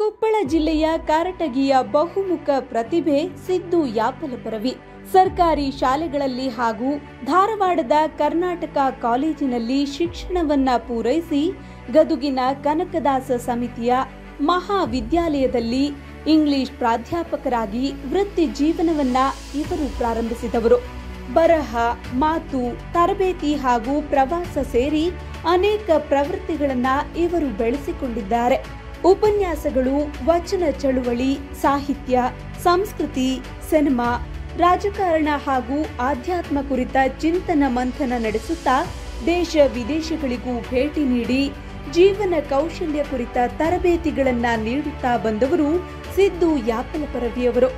ಕೊಪ್ಪಳ ಜಿಲ್ಲೆಯ ಕಾರಟಗಿಯ ಬಹುಮುಖ ಪ್ರತಿಭೆ ಸಿದ್ದು ಯಾಪಲಪರವಿ ಸರ್ಕಾರಿ ಶಾಲೆಗಳಲ್ಲಿ ಹಾಗೂ ಧಾರವಾಡದ ಕರ್ನಾಟಕ ಕಾಲೇಜಿನಲ್ಲಿ ಶಿಕ್ಷಣವನ್ನ ಪೂರೈಸಿ ಗದುಗಿನ ಕನಕದಾಸ ಸಮಿತಿಯ ಮಹಾವಿದ್ಯಾಲಯದಲ್ಲಿ ಇಂಗ್ಲಿಷ್ ಪ್ರಾಧ್ಯಾಪಕರಾಗಿ ವೃತ್ತಿ ಜೀವನವನ್ನ ಇವರು ಪ್ರಾರಂಭಿಸಿದವರು ಬರಹ ಮಾತು ತರಬೇತಿ ಹಾಗೂ ಪ್ರವಾಸ ಸೇರಿ ಅನೇಕ ಪ್ರವೃತ್ತಿಗಳನ್ನು ಇವರು ಬೆಳೆಸಿಕೊಂಡಿದ್ದಾರೆ ಉಪನ್ಯಾಸಗಳು ವಚನ ಚಳುವಳಿ ಸಾಹಿತ್ಯ ಸಂಸ್ಕೃತಿ ಸಿನಿಮಾ ರಾಜಕಾರಣ ಹಾಗೂ ಆಧ್ಯಾತ್ಮ ಕುರಿತ ಚಿಂತನ ಮಂಥನ ನಡೆಸುತ್ತಾ ದೇಶ ವಿದೇಶಗಳಿಗೂ ಭೇಟಿ ನೀಡಿ ಜೀವನ ಕೌಶಲ್ಯ ಕುರಿತ ತರಬೇತಿಗಳನ್ನು ನೀಡುತ್ತಾ ಬಂದವರು ಸಿದ್ದು ಯಾಪಲಪರವಿಯವರು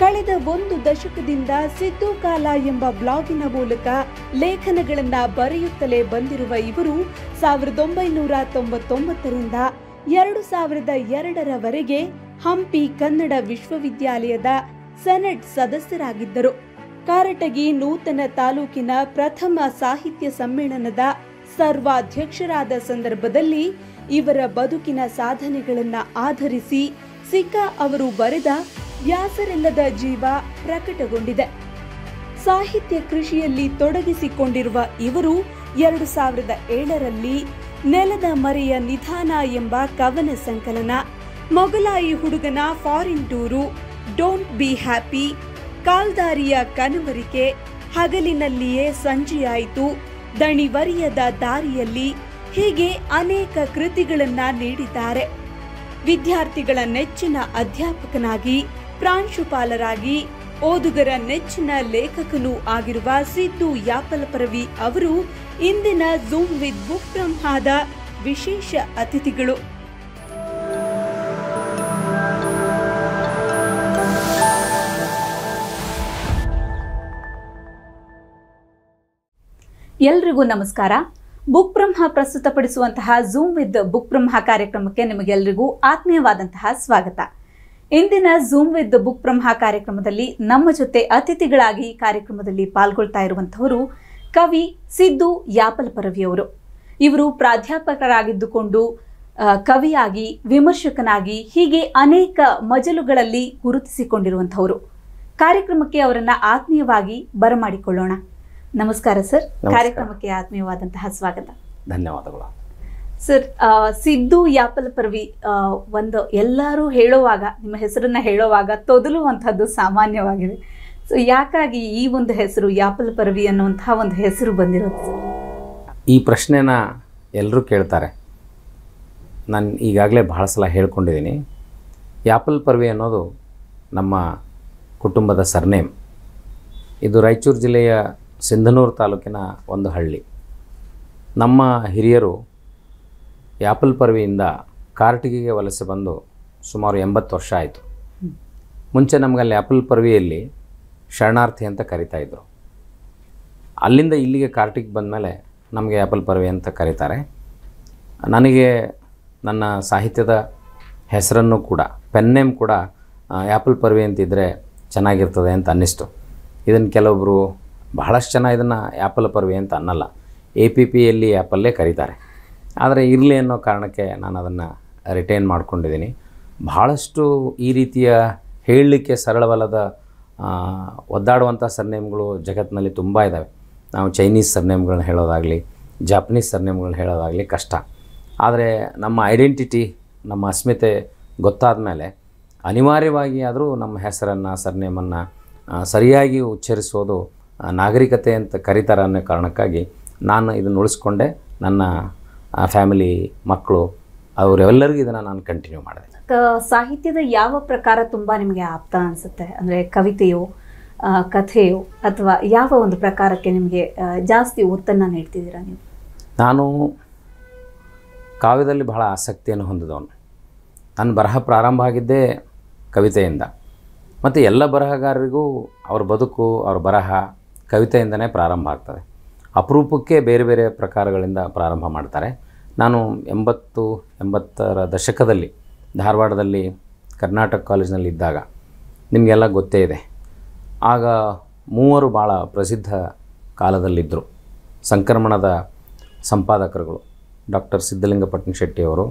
ಕಳೆದ ಒಂದು ದಶಕದಿಂದ ಸಿದ್ದು ಕಾಲ ಎಂಬ ಬ್ಲಾಗಿನ ಮೂಲಕ ಲೇಖನಗಳನ್ನು ಬರೆಯುತ್ತಲೇ ಬಂದಿರುವ ಇವರು ಸಾವಿರದ ಒಂಬೈನೂರ ತೊಂಬತ್ತೊಂಬತ್ತರಿಂದ ಎರಡು ಸಾವಿರದ ಎರಡರವರೆಗೆ ಹಂಪಿ ಕನ್ನಡ ವಿಶ್ವವಿದ್ಯಾಲಯದ ಸೆನೆಟ್ ಸದಸ್ಯರಾಗಿದ್ದರು ಕಾರಟಗಿ ನೂತನ ತಾಲೂಕಿನ ಪ್ರಥಮ ಸಾಹಿತ್ಯ ಸಮ್ಮೇಳನದ ಸರ್ವಾಧ್ಯಕ್ಷರಾದ ಸಂದರ್ಭದಲ್ಲಿ ಇವರ ಬದುಕಿನ ಸಾಧನೆಗಳನ್ನು ಆಧರಿಸಿ ಸಿಕ್ಕ ಅವರು ಬರೆದ ವ್ಯಾಸರಿಲ್ಲದ ಜೀವ ಪ್ರಕಟಗೊಂಡಿದೆ ಸಾಹಿತ್ಯ ಕೃಷಿಯಲ್ಲಿ ತೊಡಗಿಸಿಕೊಂಡಿರುವ ಇವರು ಎರಡು ಸಾವಿರದ ಏಳರಲ್ಲಿ ನೆಲದ ಮರೆಯ ನಿಧಾನ ಎಂಬ ಕವನ ಸಂಕಲನ ಮೊಗಲಾಯಿ ಹುಡುಗನ foreign tour don't be happy ಕಾಲ್ದಾರಿಯ ಕನವರಿಕೆ ಹಗಲಿನಲ್ಲಿಯೇ ಸಂಜೆಯಾಯಿತು ದಣಿವರಿಯದ ದಾರಿಯಲ್ಲಿ ಹೀಗೆ ಅನೇಕ ಕೃತಿಗಳನ್ನ ನೀಡಿದ್ದಾರೆ ವಿದ್ಯಾರ್ಥಿಗಳ ನೆಚ್ಚಿನ ಅಧ್ಯಾಪಕನಾಗಿ ಪ್ರಾಂಶುಪಾಲರಾಗಿ ಓದುಗರ ನೆಚ್ಚಿನ ಲೇಖಕನೂ ಆಗಿರುವ ಸಿದ್ದು ಯಾಪಲಪರವಿ ಅವರು ಇಂದಿನ ಝೂಮ್ ವಿತ್ ಬುಕ್ ಬ್ರಹ್ಮದ ವಿಶೇಷ ಅತಿಥಿಗಳು ಎಲ್ರಿಗೂ ನಮಸ್ಕಾರ ಬುಕ್ ಬ್ರಹ್ಮ ಪ್ರಸ್ತುತಪಡಿಸುವಂತಹ ಝೂಮ್ ವಿತ್ ಬುಕ್ ಬ್ರಹ್ಮ ಕಾರ್ಯಕ್ರಮಕ್ಕೆ ನಿಮಗೆಲ್ಲರಿಗೂ ಆತ್ಮೀಯವಾದಂತಹ ಸ್ವಾಗತ ಇಂದಿನ ಝೂಮ್ ವಿತ್ ಬುಕ್ ಬ್ರಹ್ಮ ಕಾರ್ಯಕ್ರಮದಲ್ಲಿ ನಮ್ಮ ಜೊತೆ ಅತಿಥಿಗಳಾಗಿ ಕಾರ್ಯಕ್ರಮದಲ್ಲಿ ಪಾಲ್ಗೊಳ್ತಾ ಇರುವಂತಹವರು ಕವಿ ಸಿದ್ದು ಯಾಪಲ್ ಪರವಿಯವರು ಇವರು ಪ್ರಾಧ್ಯಾಪಕರಾಗಿದ್ದುಕೊಂಡು ಕವಿಯಾಗಿ ವಿಮರ್ಶಕನಾಗಿ ಹೀಗೆ ಅನೇಕ ಮಜಲುಗಳಲ್ಲಿ ಗುರುತಿಸಿಕೊಂಡಿರುವಂಥವರು ಕಾರ್ಯಕ್ರಮಕ್ಕೆ ಅವರನ್ನು ಆತ್ಮೀಯವಾಗಿ ಬರಮಾಡಿಕೊಳ್ಳೋಣ ನಮಸ್ಕಾರ ಸರ್ ಕಾರ್ಯಕ್ರಮಕ್ಕೆ ಆತ್ಮೀಯವಾದಂತಹ ಸ್ವಾಗತ ಧನ್ಯವಾದಗಳು ಸರ್ ಸಿದ್ದು ಯಾಪಲ್ ಪರವಿ ಒಂದು ಎಲ್ಲರೂ ಹೇಳುವಾಗ ನಿಮ್ಮ ಹೆಸರನ್ನ ಹೇಳುವಾಗ ತೊದಲುವಂಥದ್ದು ಸಾಮಾನ್ಯವಾಗಿದೆ ಸೊ ಯಾಕಾಗಿ ಈ ಒಂದು ಹೆಸರು ಯಾಪಲ್ ಪರವಿ ಅನ್ನುವಂತಹ ಒಂದು ಹೆಸರು ಬಂದಿರೋದು ಈ ಪ್ರಶ್ನೆನ ಎಲ್ಲರೂ ಕೇಳ್ತಾರೆ ನಾನು ಈಗಾಗಲೇ ಭಾಳ ಸಲ ಹೇಳ್ಕೊಂಡಿದ್ದೀನಿ ಯಾಪಲ್ ಪರ್ವಿ ಅನ್ನೋದು ನಮ್ಮ ಕುಟುಂಬದ ಸರ್ನೇಮ್ ಇದು ರಾಯಚೂರು ಜಿಲ್ಲೆಯ ಸಿಂಧನೂರು ತಾಲೂಕಿನ ಒಂದು ಹಳ್ಳಿ ನಮ್ಮ ಹಿರಿಯರು ಯಾಪಲ್ ಪರ್ವಿಯಿಂದ ಕಾರ್ಟಿಗಿಗೆ ವಲಸೆ ಬಂದು ಸುಮಾರು ಎಂಬತ್ತು ವರ್ಷ ಆಯಿತು ಮುಂಚೆ ನಮಗಲ್ಲಿ ಆ್ಯಪಲ್ ಪರ್ವಿಯಲ್ಲಿ ಶರಣಾರ್ಥಿ ಅಂತ ಕರಿತಾ ಇದ್ದರು ಅಲ್ಲಿಂದ ಇಲ್ಲಿಗೆ ಕಾರ್ಟಿಕ್ ಬಂದಮೇಲೆ ನಮಗೆ ಆ್ಯಪಲ್ ಪರ್ವೆ ಅಂತ ಕರೀತಾರೆ ನನಗೆ ನನ್ನ ಸಾಹಿತ್ಯದ ಹೆಸರನ್ನು ಕೂಡ ಪೆನ್ ನೇಮ್ ಕೂಡ ಆ್ಯಪಲ್ ಪರ್ವೆ ಅಂತಿದ್ದರೆ ಚೆನ್ನಾಗಿರ್ತದೆ ಅಂತ ಅನ್ನಿಸ್ತು ಇದನ್ನು ಕೆಲವೊಬ್ಬರು ಬಹಳಷ್ಟು ಜನ ಇದನ್ನು ಆ್ಯಪಲ್ ಪರ್ವೆ ಅಂತ ಅನ್ನಲ್ಲ ಎ ಪಿ ಪಿಯಲ್ಲಿ ಆ್ಯಪಲ್ಲೇ ಕರೀತಾರೆ ಆದರೆ ಇರಲಿ ಅನ್ನೋ ಕಾರಣಕ್ಕೆ ನಾನು ಅದನ್ನು ರಿಟೈನ್ ಮಾಡ್ಕೊಂಡಿದ್ದೀನಿ ಬಹಳಷ್ಟು ಈ ರೀತಿಯ ಹೇಳಲಿಕ್ಕೆ ಸರಳವಲ್ಲದ ಒದ್ದಾಡುವಂಥ ಸರ್ನೇಮ್ಗಳು ಜಗತ್ತಿನಲ್ಲಿ ತುಂಬ ಇದ್ದಾವೆ ನಾವು ಚೈನೀಸ್ ಸರ್ನೇಮ್ಗಳನ್ನ ಹೇಳೋದಾಗಲಿ ಜಾಪನೀಸ್ ಸರ್ನೇಮ್ಗಳನ್ನ ಹೇಳೋದಾಗಲಿ ಕಷ್ಟ ಆದರೆ ನಮ್ಮ ಐಡೆಂಟಿಟಿ ನಮ್ಮ ಅಸ್ಮಿತೆ ಗೊತ್ತಾದ ಮೇಲೆ ಅನಿವಾರ್ಯವಾಗಿ ಆದರೂ ನಮ್ಮ ಹೆಸರನ್ನು ಸರ್ನೇಮನ್ನು ಸರಿಯಾಗಿ ಉಚ್ಚರಿಸೋದು ನಾಗರಿಕತೆ ಅಂತ ಕರೀತಾರೆ ಅನ್ನೋ ಕಾರಣಕ್ಕಾಗಿ ನಾನು ಇದನ್ನು ಉಳಿಸ್ಕೊಂಡೆ ನನ್ನ ಫ್ಯಾಮಿಲಿ ಮಕ್ಕಳು ಅವರೆಲ್ಲರಿಗೂ ಇದನ್ನು ನಾನು ಕಂಟಿನ್ಯೂ ಮಾಡಿದೆ ಸಾಹಿತ್ಯದ ಯಾವ ಪ್ರಕಾರ ತುಂಬ ನಿಮಗೆ ಆಪ್ತ ಅನಿಸುತ್ತೆ ಅಂದರೆ ಕವಿತೆಯೋ ಕಥೆಯೋ ಅಥವಾ ಯಾವ ಒಂದು ಪ್ರಕಾರಕ್ಕೆ ನಿಮಗೆ ಜಾಸ್ತಿ ಒತ್ತನ್ನು ನೀಡ್ತಿದ್ದೀರಾ ನೀವು ನಾನು ಕಾವ್ಯದಲ್ಲಿ ಬಹಳ ಆಸಕ್ತಿಯನ್ನು ಹೊಂದಿದವನು ನನ್ನ ಬರಹ ಪ್ರಾರಂಭ ಆಗಿದ್ದೇ ಕವಿತೆಯಿಂದ ಮತ್ತು ಎಲ್ಲ ಬರಹಗಾರರಿಗೂ ಅವ್ರ ಬದುಕು ಅವ್ರ ಬರಹ ಕವಿತೆಯಿಂದನೇ ಪ್ರಾರಂಭ ಆಗ್ತದೆ ಅಪರೂಪಕ್ಕೆ ಬೇರೆ ಬೇರೆ ಪ್ರಕಾರಗಳಿಂದ ಪ್ರಾರಂಭ ಮಾಡ್ತಾರೆ ನಾನು ಎಂಬತ್ತು ಎಂಬತ್ತರ ದಶಕದಲ್ಲಿ ಧಾರವಾಡದಲ್ಲಿ ಕರ್ನಾಟಕ ಕಾಲೇಜಿನಲ್ಲಿ ಇದ್ದಾಗ ನಿಮಗೆಲ್ಲ ಗೊತ್ತೇ ಇದೆ ಆಗ ಮೂವರು ಭಾಳ ಪ್ರಸಿದ್ಧ ಕಾಲದಲ್ಲಿದ್ದರು ಸಂಕ್ರಮಣದ ಸಂಪಾದಕರುಗಳು ಡಾಕ್ಟರ್ ಸಿದ್ಧಲಿಂಗ ಪಟ್ಟಣಶೆಟ್ಟಿಯವರು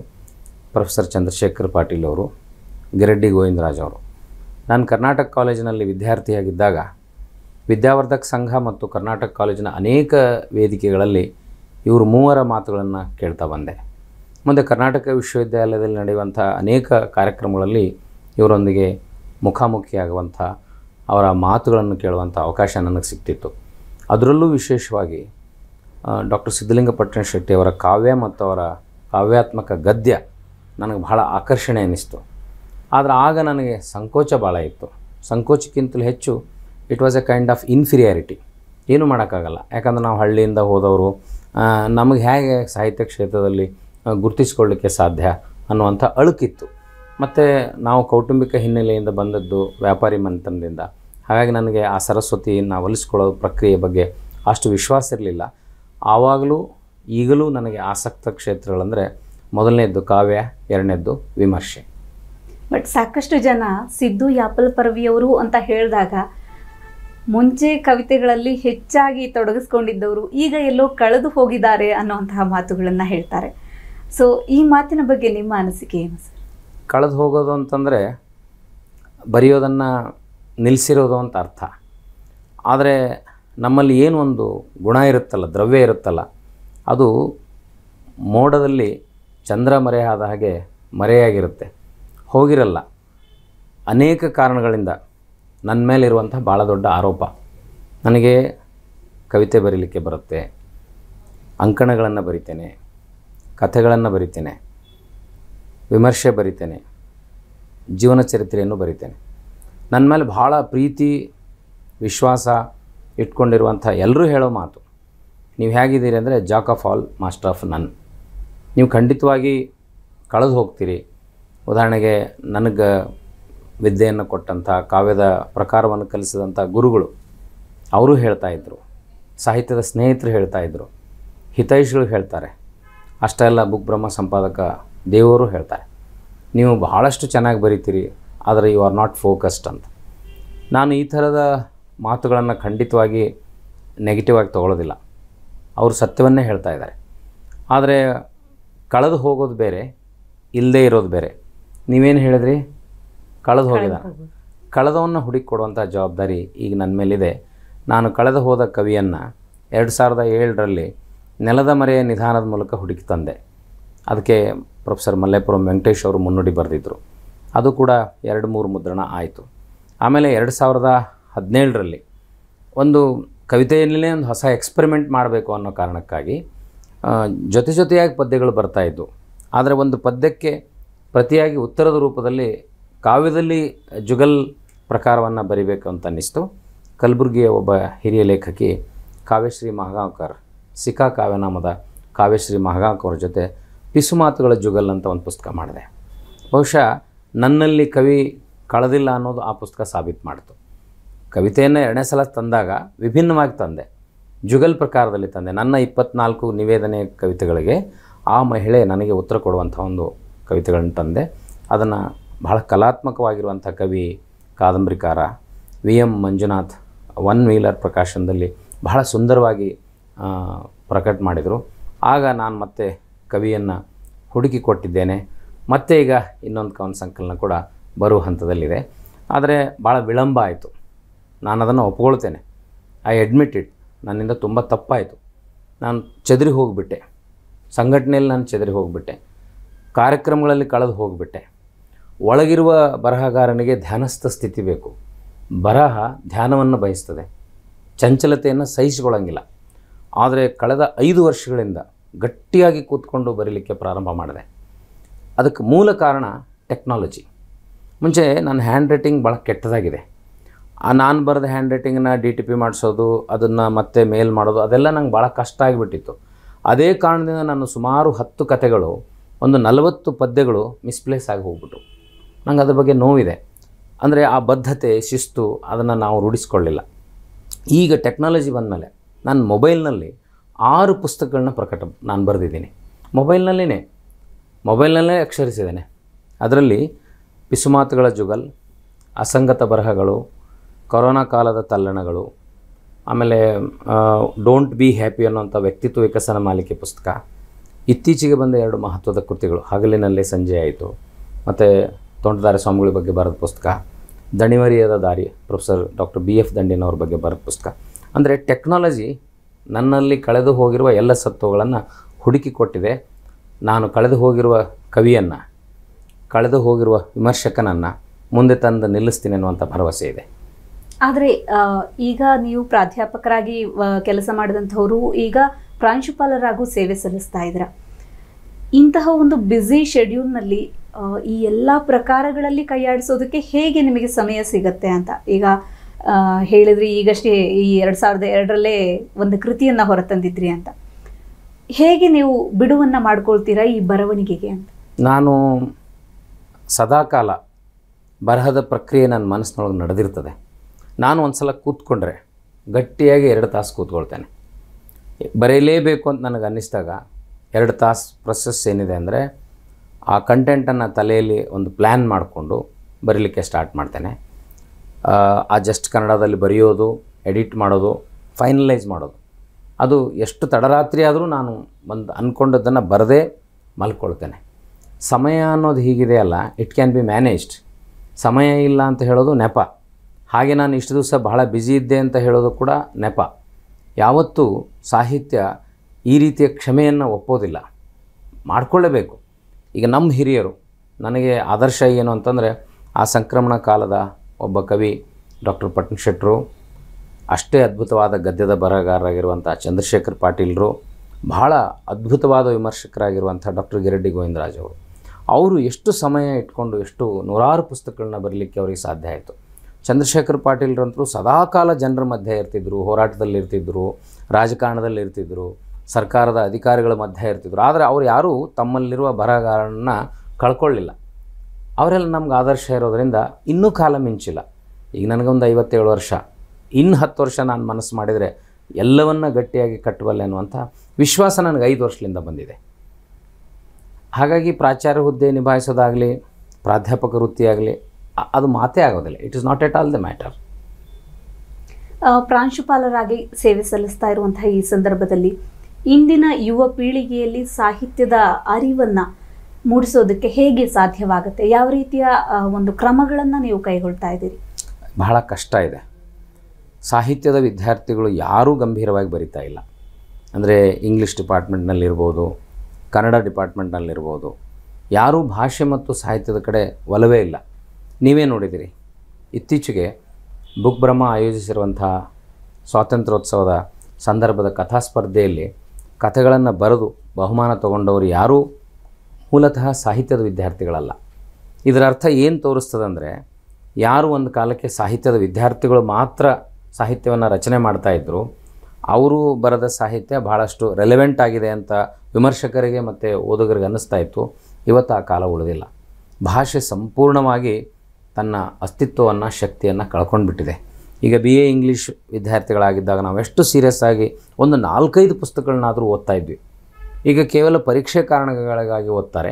ಪ್ರೊಫೆಸರ್ ಚಂದ್ರಶೇಖರ್ ಪಾಟೀಲ್ ಅವರು ಗಿರಡ್ಡಿ ಗೋವಿಂದರಾಜ್ ಅವರು ನಾನು ಕರ್ನಾಟಕ ಕಾಲೇಜಿನಲ್ಲಿ ವಿದ್ಯಾರ್ಥಿಯಾಗಿದ್ದಾಗ ವಿದ್ಯಾವರ್ಧಕ ಸಂಘ ಮತ್ತು ಕರ್ನಾಟಕ ಕಾಲೇಜಿನ ಅನೇಕ ವೇದಿಕೆಗಳಲ್ಲಿ ಇವರು ಮೂವರ ಮಾತುಗಳನ್ನು ಕೇಳ್ತಾ ಬಂದೆ ಮುಂದೆ ಕರ್ನಾಟಕ ವಿಶ್ವವಿದ್ಯಾಲಯದಲ್ಲಿ ನಡೆಯುವಂಥ ಅನೇಕ ಕಾರ್ಯಕ್ರಮಗಳಲ್ಲಿ ಇವರೊಂದಿಗೆ ಮುಖಾಮುಖಿಯಾಗುವಂಥ ಅವರ ಮಾತುಗಳನ್ನು ಕೇಳುವಂಥ ಅವಕಾಶ ನನಗೆ ಸಿಕ್ತಿತ್ತು ಅದರಲ್ಲೂ ವಿಶೇಷವಾಗಿ ಡಾಕ್ಟರ್ ಸಿದ್ಧಲಿಂಗಪಟ್ಟಣ ಶೆಟ್ಟಿ ಅವರ ಕಾವ್ಯ ಮತ್ತು ಅವರ ಕಾವ್ಯಾತ್ಮಕ ಗದ್ಯ ನನಗೆ ಬಹಳ ಆಕರ್ಷಣೆ ಅನ್ನಿಸ್ತು ಆದರೆ ಆಗ ನನಗೆ ಸಂಕೋಚ ಭಾಳ ಇತ್ತು ಸಂಕೋಚಕ್ಕಿಂತಲೂ ಹೆಚ್ಚು it was a kind of inferiority ಏನೂ ಮಾಡೋಕ್ಕಾಗಲ್ಲ ಯಾಕಂದ್ರೆ ನಾವು ಹಳ್ಳಿಯಿಂದ ಹೋದವರು ನಮಗೆ ಹೇಗೆ ಸಾಹಿತ್ಯ ಕ್ಷೇತ್ರದಲ್ಲಿ ಗುರುತಿಸ್ಕೊಳ್ಳಿಕ್ಕೆ ಸಾಧ್ಯ ಅನ್ನುವಂಥ ಅಳುಕಿತ್ತು ಮತ್ತು ನಾವು ಕೌಟುಂಬಿಕ ಹಿನ್ನೆಲೆಯಿಂದ ಬಂದದ್ದು ವ್ಯಾಪಾರಿ ಮಂಥನದಿಂದ ಹಾಗಾಗಿ ನನಗೆ ಆ ಸರಸ್ವತಿಯನ್ನು ಒಲಿಸ್ಕೊಳ್ಳೋ ಪ್ರಕ್ರಿಯೆ ಬಗ್ಗೆ ಅಷ್ಟು ವಿಶ್ವಾಸ ಇರಲಿಲ್ಲ ಆವಾಗಲೂ ಈಗಲೂ ನನಗೆ ಆಸಕ್ತ ಕ್ಷೇತ್ರಗಳಂದರೆ ಮೊದಲನೇದ್ದು ಕಾವ್ಯ ಎರಡನೇದ್ದು ವಿಮರ್ಶೆ ಬಟ್ ಸಾಕಷ್ಟು ಜನ ಸಿದ್ದು ಯಾಪಲ್ ಪರವಿಯವರು ಅಂತ ಹೇಳಿದಾಗ ಮುಂಚೆ ಕವಿತೆಗಳಲ್ಲಿ ಹೆಚ್ಚಾಗಿ ತೊಡಗಿಸ್ಕೊಂಡಿದ್ದವರು ಈಗ ಎಲ್ಲೋ ಕಳೆದು ಹೋಗಿದ್ದಾರೆ ಅನ್ನುವಂತಹ ಮಾತುಗಳನ್ನು ಹೇಳ್ತಾರೆ ಸೊ ಈ ಮಾತಿನ ಬಗ್ಗೆ ನಿಮ್ಮ ಅನಿಸಿಕೆ ಏನು ಸರ್ ಕಳೆದು ಹೋಗೋದು ಅಂತಂದರೆ ಬರೆಯೋದನ್ನು ನಿಲ್ಲಿಸಿರೋದು ಅಂತ ಅರ್ಥ ಆದರೆ ನಮ್ಮಲ್ಲಿ ಏನು ಒಂದು ಗುಣ ಇರುತ್ತಲ್ಲ ದ್ರವ್ಯ ಇರುತ್ತಲ್ಲ ಅದು ಮೋಡದಲ್ಲಿ ಚಂದ್ರ ಮರೆ ಆದ ಹಾಗೆ ಮರೆಯಾಗಿರುತ್ತೆ ಹೋಗಿರಲ್ಲ ಅನೇಕ ಕಾರಣಗಳಿಂದ ನನ್ನ ಮೇಲಿರುವಂಥ ಭಾಳ ದೊಡ್ಡ ಆರೋಪ ನನಗೆ ಕವಿತೆ ಬರೀಲಿಕ್ಕೆ ಬರುತ್ತೆ ಅಂಕಣಗಳನ್ನು ಬರಿತೇನೆ ಕಥೆಗಳನ್ನು ಬರಿತೇನೆ ವಿಮರ್ಶೆ ಬರಿತೇನೆ ಜೀವನ ಚರಿತ್ರೆಯನ್ನು ಬರಿತೇನೆ ನನ್ನ ಮೇಲೆ ಭಾಳ ಪ್ರೀತಿ ವಿಶ್ವಾಸ ಇಟ್ಕೊಂಡಿರುವಂಥ ಎಲ್ಲರೂ ಹೇಳೋ ಮಾತು ನೀವು ಹೇಗಿದ್ದೀರಿ ಅಂದರೆ jack of all master of none ನೀವು ಖಂಡಿತವಾಗಿ ಕಳೆದು ಹೋಗ್ತೀರಿ ಉದಾಹರಣೆಗೆ ನನಗೆ ವಿದ್ಯೆಯನ್ನು ಕೊಟ್ಟಂಥ ಕಾವ್ಯದ ಪ್ರಕಾರವನ್ನು ಕಲಿಸಿದಂಥ ಗುರುಗಳು ಅವರು ಹೇಳ್ತಾಯಿದ್ರು ಸಾಹಿತ್ಯದ ಸ್ನೇಹಿತರು ಹೇಳ್ತಾಯಿದ್ರು ಹಿತೈಷಿಗಳು ಹೇಳ್ತಾರೆ ಅಷ್ಟೆಲ್ಲ ಬುಕ್ ಬ್ರಹ್ಮ ಸಂಪಾದಕ ದೇವರು ಹೇಳ್ತಾರೆ ನೀವು ಬಹಳಷ್ಟು ಚೆನ್ನಾಗಿ ಬರೀತೀರಿ ಆದರೆ ಯು ಆರ್ ನಾಟ್ ಫೋಕಸ್ಡ್ ಅಂತ ನಾನು ಈ ಥರದ ಮಾತುಗಳನ್ನು ಖಂಡಿತವಾಗಿ ನೆಗೆಟಿವ್ ಆಗಿ ತೊಗೊಳ್ಳೋದಿಲ್ಲ ಅವರು ಸತ್ಯವನ್ನೇ ಹೇಳ್ತಾ ಇದ್ದಾರೆ ಆದರೆ ಕಳೆದು ಹೋಗೋದು ಬೇರೆ ಇಲ್ಲದೇ ಇರೋದು ಬೇರೆ ನೀವೇನು ಹೇಳಿದ್ರಿ ಕಳೆದು ಹೋಗಿದ ಕಳೆದವನ್ನು ಹುಡುಕಿ ಕೊಡುವಂಥ ಜವಾಬ್ದಾರಿ ಈಗ ನನ್ನ ಮೇಲಿದೆ ನಾನು ಕಳೆದು ಹೋದ ಕವಿಯನ್ನು ಎರಡು ಸಾವಿರದ ಏಳರಲ್ಲಿ ನೆಲದ ಮರೆಯ ನಿಧಾನದ ಮೂಲಕ ಹುಡುಕಿ ತಂದೆ ಅದಕ್ಕೆ ಪ್ರೊಫೆಸರ್ ಮಲ್ಲೇಪುರಂ ವೆಂಕಟೇಶ್ ಅವರು ಮುನ್ನುಡಿ ಬರೆದಿದ್ದರು ಅದು ಕೂಡ ಎರಡು ಮೂರು ಮುದ್ರಣ ಆಯಿತು ಆಮೇಲೆ ಎರಡು ಸಾವಿರದ ಹದಿನೇಳರಲ್ಲಿ ಒಂದು ಕವಿತೆಯಲ್ಲೇ ಒಂದು ಹೊಸ ಎಕ್ಸ್ಪೆರಿಮೆಂಟ್ ಮಾಡಬೇಕು ಅನ್ನೋ ಕಾರಣಕ್ಕಾಗಿ ಜೊತೆ ಜೊತೆಯಾಗಿ ಪದ್ಯಗಳು ಬರ್ತಾಯಿದ್ದವು ಆದರೆ ಒಂದು ಪದ್ಯಕ್ಕೆ ಪ್ರತಿಯಾಗಿ ಉತ್ತರದ ರೂಪದಲ್ಲಿ ಕಾವ್ಯದಲ್ಲಿ ಜುಗಲ್ ಪ್ರಕಾರವನ್ನು ಬರಿಬೇಕು ಅಂತ ಅನ್ನಿಸ್ತು ಕಲಬುರಗಿಯ ಒಬ್ಬ ಹಿರಿಯ ಲೇಖಕಿ ಕಾವ್ಯಶ್ರೀ ಮಹಗಾಂವ್ಕರ್ ಸಿಖಾ ಕಾವ್ಯನಾಮದ ಕಾವ್ಯಶ್ರೀ ಮಹಗಾಂಕ್ ಅವರ ಜೊತೆ ಪಿಸುಮಾತುಗಳ ಜುಗಲ್ ಅಂತ ಒಂದು ಪುಸ್ತಕ ಮಾಡಿದೆ ಬಹುಶಃ ನನ್ನಲ್ಲಿ ಕವಿ ಕಳೆದಿಲ್ಲ ಅನ್ನೋದು ಆ ಪುಸ್ತಕ ಸಾಬೀತು ಮಾಡಿತು ಕವಿತೆಯನ್ನು ಎರಡನೇ ಸಲ ತಂದಾಗ ವಿಭಿನ್ನವಾಗಿ ತಂದೆ ಜುಗಲ್ ಪ್ರಕಾರದಲ್ಲಿ ತಂದೆ ನನ್ನ ಇಪ್ಪತ್ನಾಲ್ಕು ನಿವೇದನೆ ಕವಿತೆಗಳಿಗೆ ಆ ಮಹಿಳೆ ನನಗೆ ಉತ್ತರ ಕೊಡುವಂಥ ಒಂದು ಕವಿತೆಗಳನ್ನು ತಂದೆ ಅದನ್ನು ಬಹಳ ಕಲಾತ್ಮಕವಾಗಿರುವಂಥ ಕವಿ ಕಾದಂಬರಿಕಾರ V M Manjunath one wheeler ಪ್ರಕಾಶನದಲ್ಲಿ ಬಹಳ ಸುಂದರವಾಗಿ ಪ್ರಕಟ ಮಾಡಿದರು ಆಗ ನಾನು ಮತ್ತೆ ಕವಿಯನ್ನು ಹುಡುಕಿ ಕೊಟ್ಟಿದ್ದೇನೆ ಮತ್ತೆ ಈಗ ಇನ್ನೊಂದು ಕವನ ಸಂಕಲನ ಕೂಡ ಬರುವ ಹಂತದಲ್ಲಿದೆ ಆದರೆ ಭಾಳ ವಿಳಂಬ ಆಯಿತು ನಾನು ಅದನ್ನು ಒಪ್ಕೊಳ್ತೇನೆ ಐ ಅಡ್ಮಿಟೆಡ್ ನನ್ನಿಂದ ತುಂಬ ತಪ್ಪಾಯಿತು ನಾನು ಚದರಿ ಹೋಗಿಬಿಟ್ಟೆ ಸಂಘಟನೆಯಲ್ಲಿ ನಾನು ಚದರಿ ಹೋಗಿಬಿಟ್ಟೆ ಕಾರ್ಯಕ್ರಮಗಳಲ್ಲಿ ಕಳೆದು ಹೋಗಿಬಿಟ್ಟೆ ಒಳಗಿರುವ ಬರಹಗಾರನಿಗೆ ಧ್ಯಾನಸ್ಥ ಸ್ಥಿತಿ ಬೇಕು ಬರಹ ಧ್ಯಾನವನ್ನು ಬಯಸ್ತದೆ ಚಂಚಲತೆಯನ್ನು ಸಹಿಸಿಕೊಳ್ಳೋಂಗಿಲ್ಲ ಆದರೆ ಕಳೆದ ಐದು ವರ್ಷಗಳಿಂದ ಗಟ್ಟಿಯಾಗಿ ಕೂತ್ಕೊಂಡು ಬರೀಲಿಕ್ಕೆ ಪ್ರಾರಂಭ ಮಾಡಿದೆ ಅದಕ್ಕೆ ಮೂಲ ಕಾರಣ ಟೆಕ್ನಾಲಜಿ ಮುಂಚೆ ನನ್ನ ಹ್ಯಾಂಡ್ ರೈಟಿಂಗ್ ಭಾಳ ಕೆಟ್ಟದಾಗಿದೆ ಆ ನಾನು ಬರೆದ ಹ್ಯಾಂಡ್ ರೈಟಿಂಗನ್ನ ಡಿ ಟಿ ಪಿ ಮಾಡಿಸೋದು ಅದನ್ನು ಮತ್ತೆ ಮೇಲ್ ಮಾಡೋದು ಅದೆಲ್ಲ ನಂಗೆ ಭಾಳ ಕಷ್ಟ ಆಗಿಬಿಟ್ಟಿತ್ತು ಅದೇ ಕಾರಣದಿಂದ ನಾನು ಸುಮಾರು ಹತ್ತು ಕತೆಗಳು ಒಂದು ನಲವತ್ತು ಪದ್ಯಗಳು ಮಿಸ್ಪ್ಲೇಸ್ ಆಗಿ ಹೋಗ್ಬಿಟ್ಟು ನಂಗೆ ಅದ್ರ ಬಗ್ಗೆ ನೋವಿದೆ ಅಂದರೆ ಆ ಬದ್ಧತೆ ಶಿಸ್ತು ಅದನ್ನು ನಾವು ರೂಢಿಸ್ಕೊಳ್ಳಿಲ್ಲ ಈಗ ಟೆಕ್ನಾಲಜಿ ಬಂದಮೇಲೆ ನಾನು ಮೊಬೈಲ್ನಲ್ಲಿ ಆರು ಪುಸ್ತಕಗಳನ್ನ ಪ್ರಕಟ ನಾನು ಬರೆದಿದ್ದೀನಿ ಮೊಬೈಲ್ನಲ್ಲೇ ಮೊಬೈಲ್ನಲ್ಲೇ ಅಕ್ಷರಿಸಿದ್ದೇನೆ ಅದರಲ್ಲಿ ಪಿಸುಮಾತುಗಳ ಜುಗಲ್ ಅಸಂಗತ ಬರಹಗಳು ಕೊರೋನಾ ಕಾಲದ ತಲ್ಲಣಗಳು ಆಮೇಲೆ ಡೋಂಟ್ ಬಿ ಹ್ಯಾಪಿ ಅನ್ನೋಂಥ ವ್ಯಕ್ತಿತ್ವ ವಿಕಸನ ಮಾಲಿಕೆ ಪುಸ್ತಕ ಇತ್ತೀಚೆಗೆ ಬಂದ ಎರಡು ಮಹತ್ವದ ಕೃತಿಗಳು ಹಗಲಿನಲ್ಲೇ ಸಂಜೆ ಆಯಿತು ಮತ್ತು ತೋಂಟದಾರ ಸ್ವಾಮಿಗಳ ಬಗ್ಗೆ ಬರೆದ ಪುಸ್ತಕ ದಣಿವರಿಯದ ದಾರಿ ಪ್ರೊಫೆಸರ್ ಡಾಕ್ಟರ್ ಬಿ ಎಫ್ ದಂಡಿನವ್ರ ಬಗ್ಗೆ ಬರೆದ ಪುಸ್ತಕ ಅಂದರೆ ಟೆಕ್ನಾಲಜಿ ನನ್ನಲ್ಲಿ ಕಳೆದು ಹೋಗಿರುವ ಎಲ್ಲ ಸತ್ವಗಳನ್ನು ಹುಡುಕಿಕೊಟ್ಟಿದೆ ನಾನು ಕಳೆದು ಹೋಗಿರುವ ಕವಿಯನ್ನು ಕಳೆದು ಹೋಗಿರುವ ವಿಮರ್ಶಕನನ್ನು ಮುಂದೆ ತಂದು ನಿಲ್ಲಿಸ್ತೀನಿ ಅನ್ನುವಂಥ ಭರವಸೆ ಇದೆ ಆದರೆ ಈಗ ನೀವು ಪ್ರಾಧ್ಯಾಪಕರಾಗಿ ಕೆಲಸ ಮಾಡಿದಂಥವರು ಈಗ ಪ್ರಾಂಶುಪಾಲರಾಗೂ ಸೇವೆ ಸಲ್ಲಿಸ್ತಾ ಇದ್ರ ಇಂತಹ ಒಂದು ಬ್ಯುಸಿ ಶೆಡ್ಯೂಲ್ನಲ್ಲಿ ಈ ಎಲ್ಲ ಪ್ರಕಾರಗಳಲ್ಲಿ ಕೈಯಾಡಿಸೋದಕ್ಕೆ ಹೇಗೆ ನಿಮಗೆ ಸಮಯ ಸಿಗುತ್ತೆ ಅಂತ ಈಗ ಹೇಳಿದ್ರಿ ಈಗಷ್ಟೇ ಈ ಎರಡು ಸಾವಿರದ ಎರಡರಲ್ಲೇ ಒಂದು ಕೃತಿಯನ್ನು ಹೊರತಂದಿದ್ರಿ ಅಂತ ಹೇಗೆ ನೀವು ಬಿಡುವನ್ನು ಮಾಡ್ಕೊಳ್ತೀರಾ ಈ ಬರವಣಿಗೆಗೆ ಅಂತ ನಾನು ಸದಾಕಾಲ ಬರಹದ ಪ್ರಕ್ರಿಯೆ ನನ್ನ ಮನಸ್ಸಿನೊಳಗೆ ನಡೆದಿರ್ತದೆ ನಾನು ಒಂದು ಸಲ ಕೂತ್ಕೊಂಡ್ರೆ ಗಟ್ಟಿಯಾಗಿ ಎರಡು ತಾಸು ಕೂತ್ಕೊಳ್ತೇನೆ ಬರೆಯಲೇಬೇಕು ಅಂತ ನನಗೆ ಅನ್ನಿಸಿದಾಗ ಎರಡು ತಾಸು ಪ್ರೊಸೆಸ್ ಏನಿದೆ ಅಂದರೆ ಆ ಕಂಟೆಂಟನ್ನು ತಲೆಯಲ್ಲಿ ಒಂದು ಪ್ಲ್ಯಾನ್ ಮಾಡಿಕೊಂಡು ಬರೀಲಿಕ್ಕೆ ಸ್ಟಾರ್ಟ್ ಮಾಡ್ತೇನೆ ಆ ಜಸ್ಟ್ ಕನ್ನಡದಲ್ಲಿ ಬರೆಯೋದು ಎಡಿಟ್ ಮಾಡೋದು ಫೈನಲೈಸ್ ಮಾಡೋದು ಅದು ಎಷ್ಟು ತಡರಾತ್ರಿ ಆದರೂ ನಾನು ಒಂದು ಅಂದ್ಕೊಂಡದ್ದನ್ನು ಬರದೇ ಮಲ್ಕೊಳ್ತೇನೆ ಸಮಯ ಅನ್ನೋದು ಹೀಗಿದೆ ಅಲ್ಲ ಇಟ್ ಕ್ಯಾನ್ ಬಿ ಮ್ಯಾನೇಜ್ಡ್ ಸಮಯ ಇಲ್ಲ ಅಂತ ಹೇಳೋದು ನೆಪ ಹಾಗೆ ನಾನು ಇಷ್ಟು ದಿವಸ ಬಹಳ ಬ್ಯುಸಿ ಇದ್ದೆ ಅಂತ ಹೇಳೋದು ಕೂಡ ನೆಪ ಯಾವತ್ತೂ ಸಾಹಿತ್ಯ ಈ ರೀತಿಯ ಕ್ಷಮೆಯನ್ನು ಒಪ್ಪೋದಿಲ್ಲ ಮಾಡಿಕೊಳ್ಳೇಬೇಕು ಈಗ ನಮ್ಮ ಹಿರಿಯರು ನನಗೆ ಆದರ್ಶ ಏನು ಅಂತಂದರೆ ಆ ಸಂಕ್ರಮಣ ಕಾಲದ ಒಬ್ಬ ಕವಿ ಡಾಕ್ಟರ್ ಪಟ್ನ ಶೆಟ್ಟರು ಅಷ್ಟೇ ಅದ್ಭುತವಾದ ಗದ್ಯದ ಬರಹಗಾರರಾಗಿರುವಂಥ ಚಂದ್ರಶೇಖರ್ ಪಾಟೀಲರು ಬಹಳ ಅದ್ಭುತವಾದ ವಿಮರ್ಶಕರಾಗಿರುವಂಥ ಡಾಕ್ಟರ್ ಗಿರಡ್ಡಿ ಗೋವಿಂದರಾಜ್ ಅವರು ಅವರು ಎಷ್ಟು ಸಮಯ ಇಟ್ಕೊಂಡು ಎಷ್ಟು ನೂರಾರು ಪುಸ್ತಕಗಳನ್ನ ಬರಲಿಕ್ಕೆ ಅವರಿಗೆ ಸಾಧ್ಯ ಆಯಿತು ಚಂದ್ರಶೇಖರ್ ಪಾಟೀಲ್ರಂತರೂ ಸದಾಕಾಲ ಜನರ ಮಧ್ಯೆ ಇರ್ತಿದ್ದರು ಇರ್ತಿದ್ದರು ರಾಜಕಾರಣದಲ್ಲಿ ಇರ್ತಿದ್ದರು ಸರ್ಕಾರದ ಅಧಿಕಾರಿಗಳ ಮಧ್ಯೆ ಇರ್ತಿದ್ರು ಆದರೆ ಅವರು ಯಾರೂ ತಮ್ಮಲ್ಲಿರುವ ಬರಹಗಾರನ ಕಳ್ಕೊಳ್ಳಿಲ್ಲ ಅವರೆಲ್ಲ ನಮ್ಗೆ ಆದರ್ಶ ಇರೋದರಿಂದ ಇನ್ನೂ ಕಾಲ ಮಿಂಚಿಲ್ಲ ಈಗ ನನಗೊಂದು ಐವತ್ತೇಳು ವರ್ಷ ಇನ್ನು ಹತ್ತು ವರ್ಷ ನಾನು ಮನಸ್ಸು ಮಾಡಿದರೆ ಎಲ್ಲವನ್ನ ಗಟ್ಟಿಯಾಗಿ ಕಟ್ಟಬಲ್ಲೆ ಅನ್ನುವಂಥ ವಿಶ್ವಾಸ ನನಗೆ ಐದು ವರ್ಷದಿಂದ ಬಂದಿದೆ ಹಾಗಾಗಿ ಪ್ರಾಚಾರ್ಯ ಹುದ್ದೆ ನಿಭಾಯಿಸೋದಾಗಲಿ ಪ್ರಾಧ್ಯಾಪಕ ವೃತ್ತಿಯಾಗಲಿ ಅದು ಮಾತೇ ಆಗೋದಿಲ್ಲ it is not at all the matter ಪ್ರಾಂಶುಪಾಲರಾಗಿ ಸೇವೆ ಸಲ್ಲಿಸ್ತಾ ಇರುವಂತಹ ಈ ಸಂದರ್ಭದಲ್ಲಿ ಇಂದಿನ ಯುವ ಪೀಳಿಗೆಯಲ್ಲಿ ಸಾಹಿತ್ಯದ ಅರಿವನ್ನು ಮೂಡಿಸೋದಕ್ಕೆ ಹೇಗೆ ಸಾಧ್ಯವಾಗುತ್ತೆ ಯಾವ ರೀತಿಯ ಒಂದು ಕ್ರಮಗಳನ್ನು ನೀವು ಕೈಗೊಳ್ತಾ ಇದ್ದೀರಿ ಬಹಳ ಕಷ್ಟ ಇದೆ ಸಾಹಿತ್ಯದ ವಿದ್ಯಾರ್ಥಿಗಳು ಯಾರೂ ಗಂಭೀರವಾಗಿ ಬರಿತಾ ಇಲ್ಲ ಅಂದರೆ ಇಂಗ್ಲೀಷ್ ಡಿಪಾರ್ಟ್ಮೆಂಟ್ನಲ್ಲಿರ್ಬೋದು ಕನ್ನಡ ಡಿಪಾರ್ಟ್ಮೆಂಟ್ನಲ್ಲಿರ್ಬೋದು ಯಾರೂ ಭಾಷೆ ಮತ್ತು ಸಾಹಿತ್ಯದ ಕಡೆ ಒಲವೇ ಇಲ್ಲ ನೀವೇ ನೋಡಿದ್ದೀರಿ ಇತ್ತೀಚೆಗೆ ಬುಕ್ ಬ್ರಹ್ಮ ಆಯೋಜಿಸಿರುವಂಥ ಸ್ವಾತಂತ್ರ್ಯೋತ್ಸವದ ಸಂದರ್ಭದ ಕಥಾ ಸ್ಪರ್ಧೆಯಲ್ಲಿ ಕಥೆಗಳನ್ನು ಬರೆದು ಬಹುಮಾನ ತಗೊಂಡವರು ಯಾರೂ ಮೂಲತಃ ಸಾಹಿತ್ಯದ ವಿದ್ಯಾರ್ಥಿಗಳಲ್ಲ ಇದರ ಅರ್ಥ ಏನು ತೋರಿಸ್ತದಂದರೆ ಯಾರು ಒಂದು ಕಾಲಕ್ಕೆ ಸಾಹಿತ್ಯದ ವಿದ್ಯಾರ್ಥಿಗಳು ಮಾತ್ರ ಸಾಹಿತ್ಯವನ್ನು ರಚನೆ ಮಾಡ್ತಾಯಿದ್ರು ಅವರು ಬರೆದ ಸಾಹಿತ್ಯ ಭಾಳಷ್ಟು ರೆಲೆವೆಂಟ್ ಆಗಿದೆ ಅಂತ ವಿಮರ್ಶಕರಿಗೆ ಮತ್ತು ಓದುಗರಿಗೆ ಅನ್ನಿಸ್ತಾ ಇತ್ತು ಇವತ್ತು ಆ ಕಾಲ ಉಳಿದಿಲ್ಲ ಭಾಷೆ ಸಂಪೂರ್ಣವಾಗಿ ತನ್ನ ಅಸ್ತಿತ್ವವನ್ನು ಶಕ್ತಿಯನ್ನು ಕಳ್ಕೊಂಡ್ಬಿಟ್ಟಿದೆ ಈಗ ಬಿ ಎ ಇಂಗ್ಲೀಷ್ ವಿದ್ಯಾರ್ಥಿಗಳಾಗಿದ್ದಾಗ ನಾವು ಎಷ್ಟು ಸೀರಿಯಸ್ ಆಗಿ ಒಂದು ನಾಲ್ಕೈದು ಪುಸ್ತಕಗಳನ್ನಾದರೂ ಓದ್ತಾ ಇದ್ವಿ ಈಗ ಕೇವಲ ಪರೀಕ್ಷೆ ಕಾರಣಗಳಿಗಾಗಿ ಓದ್ತಾರೆ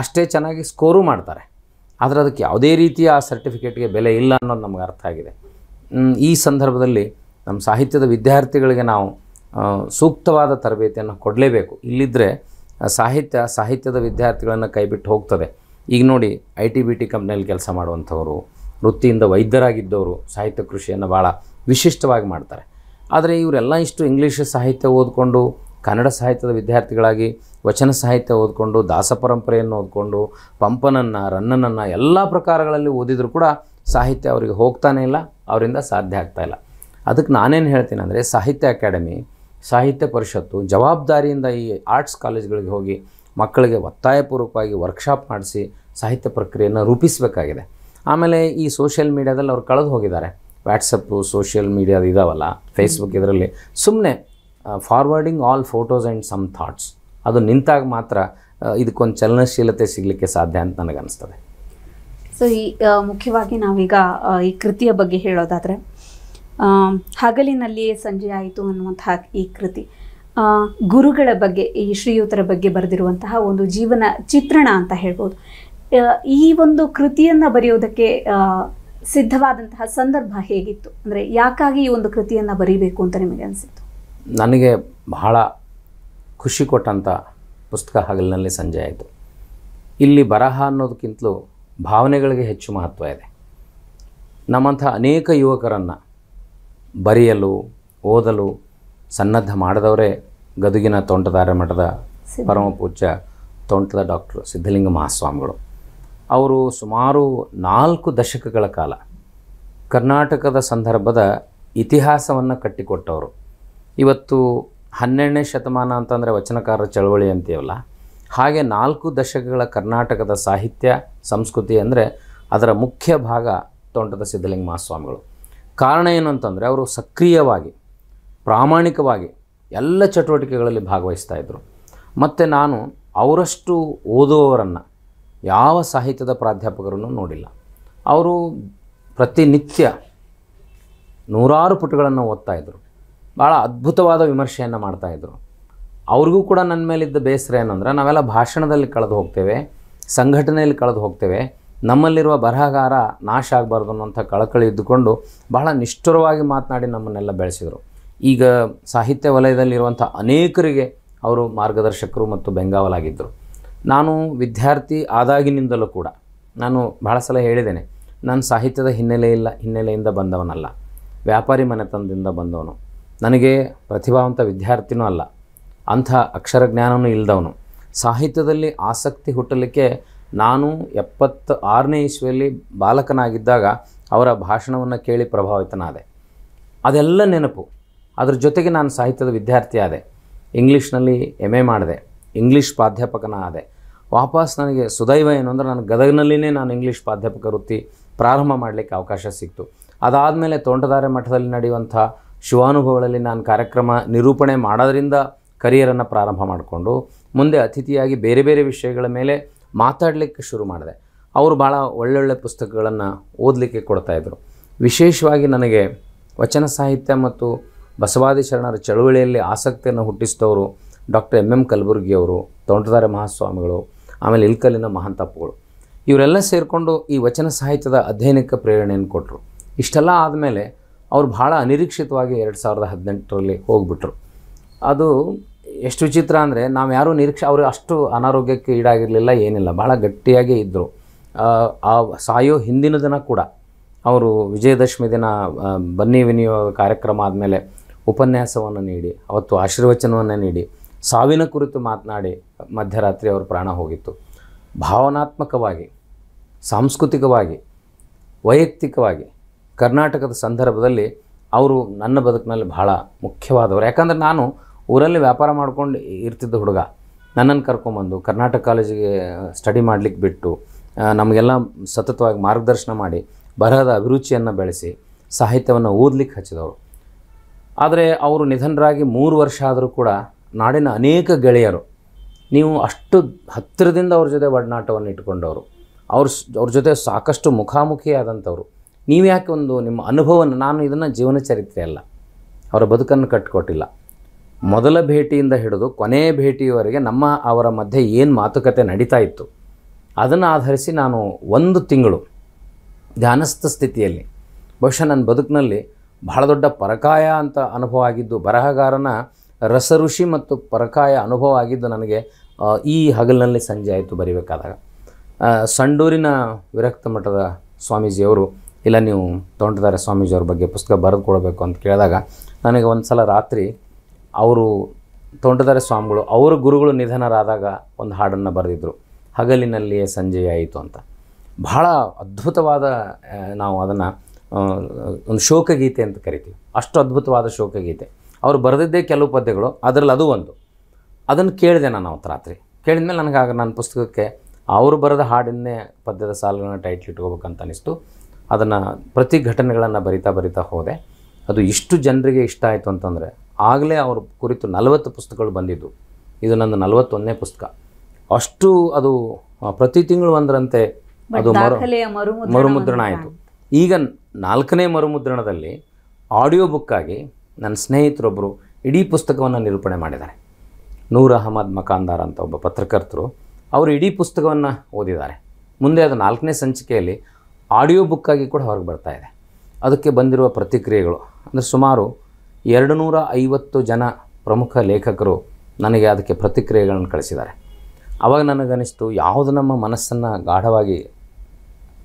ಅಷ್ಟೇ ಚೆನ್ನಾಗಿ ಸ್ಕೋರು ಮಾಡ್ತಾರೆ ಆದರೆ ಅದಕ್ಕೆ ಯಾವುದೇ ರೀತಿಯ ಆ ಸರ್ಟಿಫಿಕೇಟ್ಗೆ ಬೆಲೆ ಇಲ್ಲ ಅನ್ನೋದು ನಮ್ಗೆ ಅರ್ಥ ಆಗಿದೆ ಈ ಸಂದರ್ಭದಲ್ಲಿ ನಮ್ಮ ಸಾಹಿತ್ಯದ ವಿದ್ಯಾರ್ಥಿಗಳಿಗೆ ನಾವು ಸೂಕ್ತವಾದ ತರಬೇತಿಯನ್ನು ಕೊಡಲೇಬೇಕು ಇಲ್ಲಿದ್ದರೆ ಸಾಹಿತ್ಯ ಸಾಹಿತ್ಯದ ವಿದ್ಯಾರ್ಥಿಗಳನ್ನು ಕೈಬಿಟ್ಟು ಹೋಗ್ತದೆ ಈಗ ನೋಡಿ ಐ ಟಿ ಬಿ ಟಿ ಕಂಪ್ನಿಯಲ್ಲಿ ಕೆಲಸ ಮಾಡುವಂಥವರು ವೃತ್ತಿಯಿಂದ ವೈದ್ಯರಾಗಿದ್ದವರು ಸಾಹಿತ್ಯ ಕೃಷಿಯನ್ನು ಭಾಳ ವಿಶಿಷ್ಟವಾಗಿ ಮಾಡ್ತಾರೆ ಆದರೆ ಇವರೆಲ್ಲ ಇಷ್ಟು ಇಂಗ್ಲೀಷ್ ಸಾಹಿತ್ಯ ಓದಿಕೊಂಡು ಕನ್ನಡ ಸಾಹಿತ್ಯದ ವಿದ್ಯಾರ್ಥಿಗಳಾಗಿ ವಚನ ಸಾಹಿತ್ಯ ಓದಿಕೊಂಡು ದಾಸ ಪರಂಪರೆಯನ್ನು ಓದಿಕೊಂಡು ಪಂಪನನ್ನು ರನ್ನನನ್ನು ಎಲ್ಲ ಪ್ರಕಾರಗಳಲ್ಲಿ ಓದಿದರೂ ಕೂಡ ಸಾಹಿತ್ಯ ಅವರಿಗೆ ಹೋಗ್ತಾನೆ ಇಲ್ಲ ಅವರಿಂದ ಸಾಧ್ಯ ಆಗ್ತಾಯಿಲ್ಲ ಅದಕ್ಕೆ ನಾನೇನು ಹೇಳ್ತೀನಿ ಅಂದರೆ ಸಾಹಿತ್ಯ ಅಕಾಡೆಮಿ ಸಾಹಿತ್ಯ ಪರಿಷತ್ತು ಜವಾಬ್ದಾರಿಯಿಂದ ಈ ಆರ್ಟ್ಸ್ ಕಾಲೇಜ್ಗಳಿಗೆ ಹೋಗಿ ಮಕ್ಕಳಿಗೆ ಒತ್ತಾಯಪೂರ್ವಕವಾಗಿ ವರ್ಕ್ಶಾಪ್ ಮಾಡಿಸಿ ಸಾಹಿತ್ಯ ಪ್ರಕ್ರಿಯೆಯನ್ನು ರೂಪಿಸಬೇಕಾಗಿದೆ ಆಮೇಲೆ ಈ ಸೋಷಿಯಲ್ ಮೀಡ್ಯಾದಲ್ಲಿ ಅವ್ರು ಕಳೆದು ಹೋಗಿದ್ದಾರೆ ವ್ಯಾಟ್ಸಪ್ಪು ಸೋಷಿಯಲ್ ಮೀಡ್ಯಾದ ಇದಾವಲ್ಲ ಫೇಸ್ಬುಕ್ ಇದರಲ್ಲಿ ಸುಮ್ಮನೆ forwarding all photos and some thoughts ಅದು ನಿಂತಾಗ ಮಾತ್ರ ಇದಕ್ಕೊಂದು ಚಲನಶೀಲತೆ ಸಿಗಲಿಕ್ಕೆ ಸಾಧ್ಯ ಅಂತ ನನಗನ್ನಿಸ್ತದೆ ಸೊ ಈ ಮುಖ್ಯವಾಗಿ ನಾವೀಗ ಈ ಕೃತಿಯ ಬಗ್ಗೆ ಹೇಳೋದಾದರೆ ಹಗಲಿನಲ್ಲಿಯೇ ಸಂಜೆ ಆಯಿತು ಅನ್ನುವಂತಹ ಈ ಕೃತಿ ಗುರುಗಳ ಬಗ್ಗೆ ಈ ಶ್ರೀಯುತರ ಬಗ್ಗೆ ಬರೆದಿರುವಂತಹ ಒಂದು ಜೀವನ ಚಿತ್ರಣ ಅಂತ ಹೇಳ್ಬೋದು ಈ ಒಂದು ಕೃತಿಯನ್ನು ಬರೆಯೋದಕ್ಕೆ ಸಿದ್ಧವಾದಂತಹ ಸಂದರ್ಭ ಹೇಗಿತ್ತು ಅಂದರೆ ಯಾಕಾಗಿ ಈ ಒಂದು ಕೃತಿಯನ್ನು ಬರೀಬೇಕು ಅಂತ ನಿಮಗೆ ಅನಿಸಿತ್ತು ನನಗೆ ಬಹಳ ಖುಷಿ ಕೊಟ್ಟಂಥ ಪುಸ್ತಕ ಹಗಲಿನಲ್ಲಿ ಸಂಜೆ ಆಯಿತು ಇಲ್ಲಿ ಬರಹ ಅನ್ನೋದಕ್ಕಿಂತಲೂ ಭಾವನೆಗಳಿಗೆ ಹೆಚ್ಚು ಮಹತ್ವ ಇದೆ ನಮ್ಮಂಥ ಅನೇಕ ಯುವಕರನ್ನು ಬರೆಯಲು ಓದಲು ಸನ್ನದ್ಧ ಮಾಡಿದವರೇ ಗದುಗಿನ ತೋಂಟದಾರ ಮಠದ ಪರಮಪೂಜ್ಯ ತೋಂಟದ ಡಾಕ್ಟರ್ ಸಿದ್ಧಲಿಂಗ ಮಹಾಸ್ವಾಮಿಗಳು ಅವರು ಸುಮಾರು ನಾಲ್ಕು ದಶಕಗಳ ಕಾಲ ಕರ್ನಾಟಕದ ಸಂದರ್ಭದ ಇತಿಹಾಸವನ್ನು ಕಟ್ಟಿಕೊಟ್ಟವರು ಇವತ್ತು ಹನ್ನೆರಡನೇ ಶತಮಾನ ಅಂತಂದರೆ ವಚನಕಾರರ ಚಳವಳಿ ಅಂತೀವಲ್ಲ ಹಾಗೆ ನಾಲ್ಕು ದಶಕಗಳ ಕರ್ನಾಟಕದ ಸಾಹಿತ್ಯ ಸಂಸ್ಕೃತಿ ಅಂದರೆ ಅದರ ಮುಖ್ಯ ಭಾಗ ತೋಂಟದ ಸಿದ್ಧಲಿಂಗ ಮಹಾಸ್ವಾಮಿಗಳು ಕಾರಣ ಏನು ಅಂತಂದರೆ ಅವರು ಸಕ್ರಿಯವಾಗಿ ಪ್ರಾಮಾಣಿಕವಾಗಿ ಎಲ್ಲ ಚಟುವಟಿಕೆಗಳಲ್ಲಿ ಭಾಗವಹಿಸ್ತಾ ಇದ್ದರು ಮತ್ತು ನಾನು ಅವರಷ್ಟು ಓದುವವರನ್ನು ಯಾವ ಸಾಹಿತ್ಯದ ಪ್ರಾಧ್ಯಾಪಕರನ್ನು ನೋಡಿಲ್ಲ ಅವರು ಪ್ರತಿನಿತ್ಯ ನೂರಾರು ಪುಟಗಳನ್ನು ಓದ್ತಾ ಇದ್ದರು ಭಾಳ ಅದ್ಭುತವಾದ ವಿಮರ್ಶೆಯನ್ನು ಮಾಡ್ತಾಯಿದ್ರು ಅವ್ರಿಗೂ ಕೂಡ ನನ್ನ ಮೇಲಿದ್ದ ಬೇಸರ ಏನಂದ್ರೆ ನಾವೆಲ್ಲ ಭಾಷಣದಲ್ಲಿ ಕಳೆದು ಹೋಗ್ತೇವೆ ಸಂಘಟನೆಯಲ್ಲಿ ಕಳೆದು ಹೋಗ್ತೇವೆ ನಮ್ಮಲ್ಲಿರುವ ಬರಹಗಾರ ನಾಶ ಆಗಬಾರ್ದು ಅನ್ನೋಂಥ ಕಳಕಳಿ ಇದ್ದುಕೊಂಡು ಬಹಳ ನಿಷ್ಠುರವಾಗಿ ಮಾತನಾಡಿ ನಮ್ಮನ್ನೆಲ್ಲ ಬೆಳೆಸಿದರು ಈಗ ಸಾಹಿತ್ಯ ವಲಯದಲ್ಲಿರುವಂಥ ಅನೇಕರಿಗೆ ಅವರು ಮಾರ್ಗದರ್ಶಕರು ಮತ್ತು ಬೆಂಗಾವಲಾಗಿದ್ದರು ನಾನು ವಿದ್ಯಾರ್ಥಿ ಆದಾಗಿನಿಂದಲೂ ಕೂಡ ನಾನು ಭಾಳ ಸಲ ಹೇಳಿದ್ದೇನೆ ನಾನು ಸಾಹಿತ್ಯದ ಹಿನ್ನೆಲೆ ಇಲ್ಲ ಹಿನ್ನೆಲೆಯಿಂದ ಬಂದವನಲ್ಲ ವ್ಯಾಪಾರಿ ಮನೆತನದಿಂದ ಬಂದವನು ನನಗೆ ಪ್ರತಿಭಾವಂತ ವಿದ್ಯಾರ್ಥಿನೂ ಅಲ್ಲ ಅಂಥ ಅಕ್ಷರ ಜ್ಞಾನವೂ ಇಲ್ಲದವನು ಸಾಹಿತ್ಯದಲ್ಲಿ ಆಸಕ್ತಿ ಹುಟ್ಟಲಿಕ್ಕೆ ನಾನು ಎಪ್ಪತ್ತು ಆರನೇ ಇಸ್ವಿಯಲ್ಲಿ ಬಾಲಕನಾಗಿದ್ದಾಗ ಅವರ ಭಾಷಣವನ್ನು ಕೇಳಿ ಪ್ರಭಾವಿತನಾದೆ ಅದೆಲ್ಲ ನೆನಪು ಅದರ ಜೊತೆಗೆ ನಾನು ಸಾಹಿತ್ಯದ ವಿದ್ಯಾರ್ಥಿ ಆದೆ ಇಂಗ್ಲೀಷ್ನಲ್ಲಿ ಎಮ್ ಎ ಮಾಡಿದೆ ಇಂಗ್ಲೀಷ್ ಪ್ರಾಧ್ಯಾಪಕನ ಆದೆ ವಾಪಸ್ ನನಗೆ ಸುದೈವ ಏನು ಅಂದರೆ ನಾನು ಗದಗಿನಲ್ಲಿನೇ ನಾನು ಇಂಗ್ಲೀಷ್ ಪ್ರಾಧ್ಯಾಪಕ ವೃತ್ತಿ ಪ್ರಾರಂಭ ಮಾಡಲಿಕ್ಕೆ ಅವಕಾಶ ಸಿಕ್ತು ಅದಾದಮೇಲೆ ತೋಂಟದಾರೆ ಮಠದಲ್ಲಿ ನಡೆಯುವಂಥ ಶಿವಾನುಭವಗಳಲ್ಲಿ ನಾನು ಕಾರ್ಯಕ್ರಮ ನಿರೂಪಣೆ ಮಾಡೋದರಿಂದ ಕರಿಯರನ್ನು ಪ್ರಾರಂಭ ಮಾಡಿಕೊಂಡು ಮುಂದೆ ಅತಿಥಿಯಾಗಿ ಬೇರೆ ಬೇರೆ ವಿಷಯಗಳ ಮೇಲೆ ಮಾತಾಡಲಿಕ್ಕೆ ಶುರು ಮಾಡಿದೆ ಅವರು ಭಾಳ ಒಳ್ಳೊಳ್ಳೆ ಪುಸ್ತಕಗಳನ್ನು ಓದಲಿಕ್ಕೆ ಕೊಡ್ತಾಯಿದ್ರು ವಿಶೇಷವಾಗಿ ನನಗೆ ವಚನ ಸಾಹಿತ್ಯ ಮತ್ತು ಬಸವಾದಿ ಶರಣರ ಚಳುವಳಿಯಲ್ಲಿ ಆಸಕ್ತಿಯನ್ನು ಹುಟ್ಟಿಸಿದವರು ಡಾಕ್ಟರ್ ಎಮ್ ಎಮ್ ಕಲಬುರ್ಗಿಯವರು ತೋಂಟದಾರ ಮಹಾಸ್ವಾಮಿಗಳು ಆಮೇಲೆ ಇಲ್ಕಲ್ಲಿನ ಮಹಾಂತಪ್ಪಗಳು ಇವರೆಲ್ಲ ಸೇರಿಕೊಂಡು ಈ ವಚನ ಸಾಹಿತ್ಯದ ಅಧ್ಯಯನಕ್ಕೆ ಪ್ರೇರಣೆಯನ್ನು ಕೊಟ್ಟರು ಇಷ್ಟೆಲ್ಲ ಆದಮೇಲೆ ಅವರು ಭಾಳ ಅನಿರೀಕ್ಷಿತವಾಗಿ ಎರಡು ಸಾವಿರದ ಹದಿನೆಂಟರಲ್ಲಿ ಹೋಗ್ಬಿಟ್ರು ಅದು ಎಷ್ಟು ವಿಚಿತ್ರ ಅಂದರೆ ನಾವು ಯಾರೂ ನಿರೀಕ್ಷೆ ಅವರು ಅಷ್ಟು ಅನಾರೋಗ್ಯಕ್ಕೆ ಈಡಾಗಿರಲಿಲ್ಲ ಏನಿಲ್ಲ ಭಾಳ ಗಟ್ಟಿಯಾಗೇ ಇದ್ದರು ಆ ಸಾಯೋ ಹಿಂದಿನ ದಿನ ಕೂಡ ಅವರು ವಿಜಯದಶಮಿ ದಿನ ಬನ್ನಿ ವಿನಿಯೋಗ ಕಾರ್ಯಕ್ರಮ ಆದಮೇಲೆ ಉಪನ್ಯಾಸವನ್ನು ನೀಡಿ ಅವತ್ತು ಆಶೀರ್ವಚನವನ್ನು ನೀಡಿ ಸಾವಿನ ಕುರಿತು ಮಾತನಾಡಿ ಮಧ್ಯರಾತ್ರಿ ಅವರು ಪ್ರಾಣ ಹೋಗಿತ್ತು ಭಾವನಾತ್ಮಕವಾಗಿ ಸಾಂಸ್ಕೃತಿಕವಾಗಿ ವೈಯಕ್ತಿಕವಾಗಿ ಕರ್ನಾಟಕದ ಸಂದರ್ಭದಲ್ಲಿ ಅವರು ನನ್ನ ಬದುಕಿನಲ್ಲಿ ಭಾಳ ಮುಖ್ಯವಾದವರು ಯಾಕಂದ್ರೆ ನಾನು ಊರಲ್ಲಿ ವ್ಯಾಪಾರ ಮಾಡ್ಕೊಂಡು ಇರ್ತಿದ್ದ ಹುಡುಗ ನನ್ನನ್ನು ಕರ್ಕೊಂಬಂದು ಕರ್ನಾಟಕ ಕಾಲೇಜಿಗೆ ಸ್ಟಡಿ ಮಾಡಲಿಕ್ಕೆ ಬಿಟ್ಟು ನಮಗೆಲ್ಲ ಸತತವಾಗಿ ಮಾರ್ಗದರ್ಶನ ಮಾಡಿ ಬರಹದ ಅಭಿರುಚಿಯನ್ನು ಬೆಳೆಸಿ ಸಾಹಿತ್ಯವನ್ನು ಓದಲಿಕ್ಕೆ ಹಚ್ಚಿದವರು ಆದರೆ ಅವರು ನಿಧನರಾಗಿ ಮೂರು ವರ್ಷ ಆದರೂ ಕೂಡ ನಾಡಿನ ಅನೇಕ ಗೆಳೆಯರು ನೀವು ಅಷ್ಟು ಹತ್ತಿರದಿಂದ ಅವ್ರ ಜೊತೆ ಒಡನಾಟವನ್ನು ಇಟ್ಕೊಂಡವರು ಅವ್ರ ಅವ್ರ ಜೊತೆ ಸಾಕಷ್ಟು ಮುಖಾಮುಖಿಯಾದಂಥವ್ರು ನೀವು ಯಾಕೆ ಒಂದು ನಿಮ್ಮ ಅನುಭವವನ್ನು ನಾನು ಇದನ್ನು ಜೀವನ ಚರಿತ್ರೆ ಅಲ್ಲ ಅವರ ಬದುಕನ್ನು ಕಟ್ಟಿಕೊಟ್ಟಿಲ್ಲ ಮೊದಲ ಭೇಟಿಯಿಂದ ಹಿಡಿದು ಕೊನೆಯ ಭೇಟಿಯವರೆಗೆ ನಮ್ಮ ಅವರ ಮಧ್ಯೆ ಏನು ಮಾತುಕತೆ ನಡೀತಾ ಇತ್ತು ಅದನ್ನು ಆಧರಿಸಿ ನಾನು ಒಂದು ತಿಂಗಳು ಧ್ಯಾನಸ್ಥ ಸ್ಥಿತಿಯಲ್ಲಿ ಬಹುಶಃ ನನ್ನ ಬದುಕಿನಲ್ಲಿ ಬಹಳ ದೊಡ್ಡ ಪರಕಾಯ ಅಂತ ಅನುಭವ ಆಗಿದ್ದು ಬರಹಗಾರನ ರಸಋಷಿ ಮತ್ತು ಪರಕಾಯ ಅನುಭವ ಆಗಿದ್ದು ನನಗೆ ಈ ಹಗಲಿನಲ್ಲಿ ಸಂಜೆ ಆಯಿತು ಬರಿಬೇಕಾದಾಗ ಸಂಡೂರಿನ ವಿರಕ್ತ ಮಠದ ಸ್ವಾಮೀಜಿಯವರು ಇಲ್ಲ ನೀವು ತೋಂಟದಾರ್ಯ ಸ್ವಾಮೀಜಿಯವ್ರ ಬಗ್ಗೆ ಪುಸ್ತಕ ಬರೆದು ಕೊಡಬೇಕು ಅಂತ ಕೇಳಿದಾಗ ನನಗೆ ಒಂದು ಸಲ ರಾತ್ರಿ ಅವರು ತೋಂಟದಾರೆ ಸ್ವಾಮಿಗಳು ಅವರ ಗುರುಗಳು ನಿಧನರಾದಾಗ ಒಂದು ಹಾಡನ್ನು ಬರೆದಿದ್ದರು ಹಗಲಿನಲ್ಲಿಯೇ ಸಂಜೆಯಾಯಿತು ಅಂತ ಬಹಳ ಅದ್ಭುತವಾದ ನಾವು ಅದನ್ನು ಒಂದು ಶೋಕಗೀತೆ ಅಂತ ಕರಿತೀವಿ ಅಷ್ಟು ಅದ್ಭುತವಾದ ಶೋಕಗೀತೆ ಅವರು ಬರೆದಿದ್ದೇ ಕೆಲವು ಪದ್ಯಗಳು ಅದರಲ್ಲಿ ಅದು ಒಂದು ಅದನ್ನು ಕೇಳಿದೆ ನಾನು ಅವತ್ತು ರಾತ್ರಿ ಕೇಳಿದ್ಮೇಲೆ ನನಗೆ ನನಗಾಗ ನನ್ನ ಪುಸ್ತಕಕ್ಕೆ ಅವರು ಬರೆದ ಹಾಡಿನೇ ಪದ್ಯದ ಸಾಲುಗಳನ್ನ ಟೈಟ್ಲ್ ಇಟ್ಕೋಬೇಕಂತ ಅನಿಸ್ತು ಅದನ್ನು ಪ್ರತಿ ಘಟನೆಗಳನ್ನು ಬರಿತಾ ಬರಿತಾ ಹೋದೆ ಅದು ಇಷ್ಟು ಜನರಿಗೆ ಇಷ್ಟ ಆಯಿತು ಅಂತಂದರೆ ಆಗಲೇ ಅವ್ರ ಕುರಿತು ನಲವತ್ತು ಪುಸ್ತಕಗಳು ಬಂದಿದ್ದು ಇದು ನನ್ನ ನಲವತ್ತೊಂದನೇ ಪುಸ್ತಕ ಅಷ್ಟು ಅದು ಪ್ರತಿ ತಿಂಗಳು ಒಂದರಂತೆ ಅದು ಮರು ಮರುಮುದ್ರಣ ಆಯಿತು ಈಗ ನಾಲ್ಕನೇ ಮರುಮುದ್ರಣದಲ್ಲಿ ಆಡಿಯೋ ಬುಕ್ಕಾಗಿ ನನ್ನ ಸ್ನೇಹಿತರೊಬ್ಬರು ಇಡೀ ಪುಸ್ತಕವನ್ನು ನಿರೂಪಣೆ ಮಾಡಿದ್ದಾರೆ ನೂರ್ ಅಹಮದ್ ಮಕಾಂದಾರ್ ಅಂತ ಒಬ್ಬ ಪತ್ರಕರ್ತರು ಅವರು ಇಡೀ ಪುಸ್ತಕವನ್ನು ಓದಿದ್ದಾರೆ ಮುಂದೆ ಅದು ನಾಲ್ಕನೇ ಸಂಚಿಕೆಯಲ್ಲಿ ಆಡಿಯೋ ಬುಕ್ಕಾಗಿ ಕೂಡ ಹೊರಗೆ ಬರ್ತಾ ಇದೆ ಅದಕ್ಕೆ ಬಂದಿರುವ ಪ್ರತಿಕ್ರಿಯೆಗಳು ಅಂದರೆ ಸುಮಾರು ಎರಡು ನೂರ ಐವತ್ತು ಜನ ಪ್ರಮುಖ ಲೇಖಕರು ನನಗೆ ಅದಕ್ಕೆ ಪ್ರತಿಕ್ರಿಯೆಗಳನ್ನು ಕಳಿಸಿದ್ದಾರೆ ಆವಾಗ ನನಗನ್ನಿಸ್ತು ಯಾವುದು ನಮ್ಮ ಮನಸ್ಸನ್ನು ಗಾಢವಾಗಿ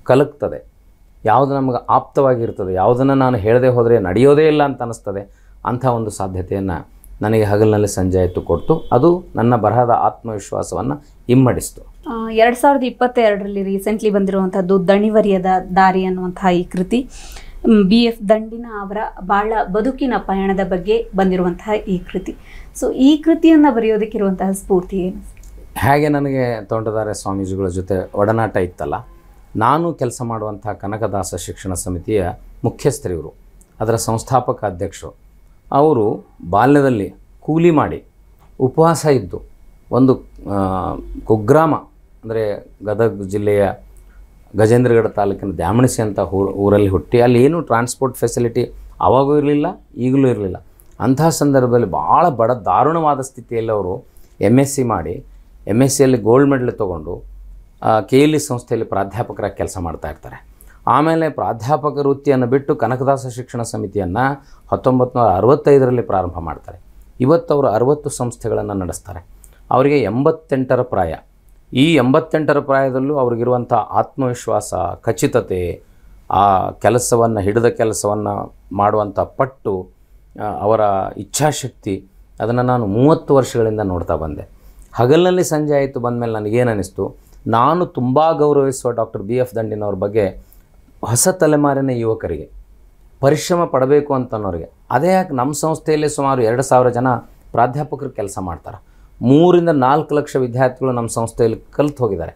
ಕಲಕ್ತದೆ ಯಾವುದು ನಮಗೆ ಆಪ್ತವಾಗಿರ್ತದೆ ಯಾವುದನ್ನು ನಾನು ಹೇಳದೆ ಹೋದರೆ ನಡೆಯೋದೇ ಇಲ್ಲ ಅಂತ ಅನ್ನಿಸ್ತದೆ ಅಂಥ ಒಂದು ಸಾಧ್ಯತೆಯನ್ನು ನನಗೆ ಹಗಲಿನಲ್ಲಿ ಸಂಜೆ ಎತ್ತು ಕೊಡ್ತು ಅದು ನನ್ನ ಬರಹದ ಆತ್ಮವಿಶ್ವಾಸವನ್ನು ಇಮ್ಮಡಿಸ್ತು ಎರಡು ಸಾವಿರದ ಇಪ್ಪತ್ತೆರಡರಲ್ಲಿ ರೀಸೆಂಟ್ಲಿ ಬಂದಿರುವಂಥದ್ದು ದಣಿವರಿಯದ ದಾರಿ ಅನ್ನುವಂತಹ ಈ ಕೃತಿ ಬಿ ಎಫ್ ದಂಡಿನ ಅವರ ಭಾಳ ಬದುಕಿನ ಪಯಣದ ಬಗ್ಗೆ ಬಂದಿರುವಂತಹ ಈ ಕೃತಿ ಸೊ ಈ ಕೃತಿಯನ್ನು ಬರೆಯೋದಕ್ಕಿರುವಂತಹ ಸ್ಫೂರ್ತಿ ಏನು ಹೇಗೆ ನನಗೆ ತೋಂಟದಾರ್ಯ ಸ್ವಾಮೀಜಿಗಳ ಜೊತೆ ಒಡನಾಟ ಇತ್ತಲ್ಲ ನಾನು ಕೆಲಸ ಮಾಡುವಂಥ ಕನಕದಾಸ ಶಿಕ್ಷಣ ಸಮಿತಿಯ ಮುಖ್ಯಸ್ಥರಿವರು ಅದರ ಸಂಸ್ಥಾಪಕ ಅಧ್ಯಕ್ಷರು ಅವರು ಬಾಲ್ಯದಲ್ಲಿ ಕೂಲಿ ಮಾಡಿ ಉಪವಾಸ ಇದ್ದು ಒಂದು ಕುಗ್ರಾಮ ಅಂದರೆ ಗದಗ ಜಿಲ್ಲೆಯ ಗಜೇಂದ್ರಗಡ ತಾಲೂಕಿನ ದ್ಯಾಮಣಿಸಿ ಅಂತ ಊರಲ್ಲಿ ಹುಟ್ಟಿ ಅಲ್ಲಿ ಏನೂ ಟ್ರಾನ್ಸ್ಪೋರ್ಟ್ ಫೆಸಿಲಿಟಿ ಅವಾಗೂ ಇರಲಿಲ್ಲ ಈಗಲೂ ಇರಲಿಲ್ಲ ಅಂತಹ ಸಂದರ್ಭದಲ್ಲಿ ಭಾಳ ಬಡ ದಾರುಣವಾದ ಸ್ಥಿತಿಯಲ್ಲಿ ಅವರು ಎಮ್ ಎಸ್ ಸಿ ಮಾಡಿ ಎಮ್ ಎಸ್ ಸಿಯಲ್ಲಿ ಗೋಲ್ಡ್ ಮೆಡಲ್ ತೊಗೊಂಡು ಕೆ ಎಲ್ ಇ ಸಂಸ್ಥೆಯಲ್ಲಿ ಪ್ರಾಧ್ಯಾಪಕರಾಗಿ ಕೆಲಸ ಇರ್ತಾರೆ ಆಮೇಲೆ ಪ್ರಾಧ್ಯಾಪಕ ವೃತ್ತಿಯನ್ನು ಬಿಟ್ಟು ಕನಕದಾಸ ಶಿಕ್ಷಣ ಸಮಿತಿಯನ್ನು ಹತ್ತೊಂಬತ್ತು ನೂರ ಅರವತ್ತೈದರಲ್ಲಿ ಪ್ರಾರಂಭ ಮಾಡ್ತಾರೆ ಇವತ್ತು ಅವರು ಅರವತ್ತು ಸಂಸ್ಥೆಗಳನ್ನು ನಡೆಸ್ತಾರೆ ಅವರಿಗೆ ಎಂಬತ್ತೆಂಟರ ಪ್ರಾಯ ಈ ಎಂಬತ್ತೆಂಟರ ಪ್ರಾಯದಲ್ಲೂ ಅವ್ರಿಗಿರುವಂಥ ಆತ್ಮವಿಶ್ವಾಸ ಖಚಿತತೆ ಆ ಕೆಲಸವನ್ನು ಹಿಡಿದ ಕೆಲಸವನ್ನು ಮಾಡುವಂಥ ಪಟ್ಟು ಅವರ ಇಚ್ಛಾಶಕ್ತಿ ಅದನ್ನು ನಾನು ಮೂವತ್ತು ವರ್ಷಗಳಿಂದ ನೋಡ್ತಾ ಬಂದೆ ಹಗಲಿನಲ್ಲಿ ಸಂಜೆ ಆಯಿತು ಬಂದಮೇಲೆ ನನಗೇನು ಅನ್ನಿಸ್ತು ನಾನು ತುಂಬ ಗೌರವಿಸುವ ಡಾಕ್ಟರ್ ಬಿ ಎಫ್ ದಂಡಿನವ್ರ ಬಗ್ಗೆ ಹೊಸ ತಲೆಮಾರಿನ ಯುವಕರಿಗೆ ಪರಿಶ್ರಮ ಪಡಬೇಕು ಅಂತನೋರಿಗೆ ಅದೇ ಯಾಕೆ ನಮ್ಮ ಸಂಸ್ಥೆಯಲ್ಲಿ ಸುಮಾರು ಎರಡು ಸಾವಿರ ಜನ ಪ್ರಾಧ್ಯಾಪಕರು ಕೆಲಸ ಮಾಡ್ತಾರೆ ಮೂರಿಂದ ನಾಲ್ಕು ಲಕ್ಷ ವಿದ್ಯಾರ್ಥಿಗಳು ನಮ್ಮ ಸಂಸ್ಥೆಯಲ್ಲಿ ಕಲಿತು ಹೋಗಿದ್ದಾರೆ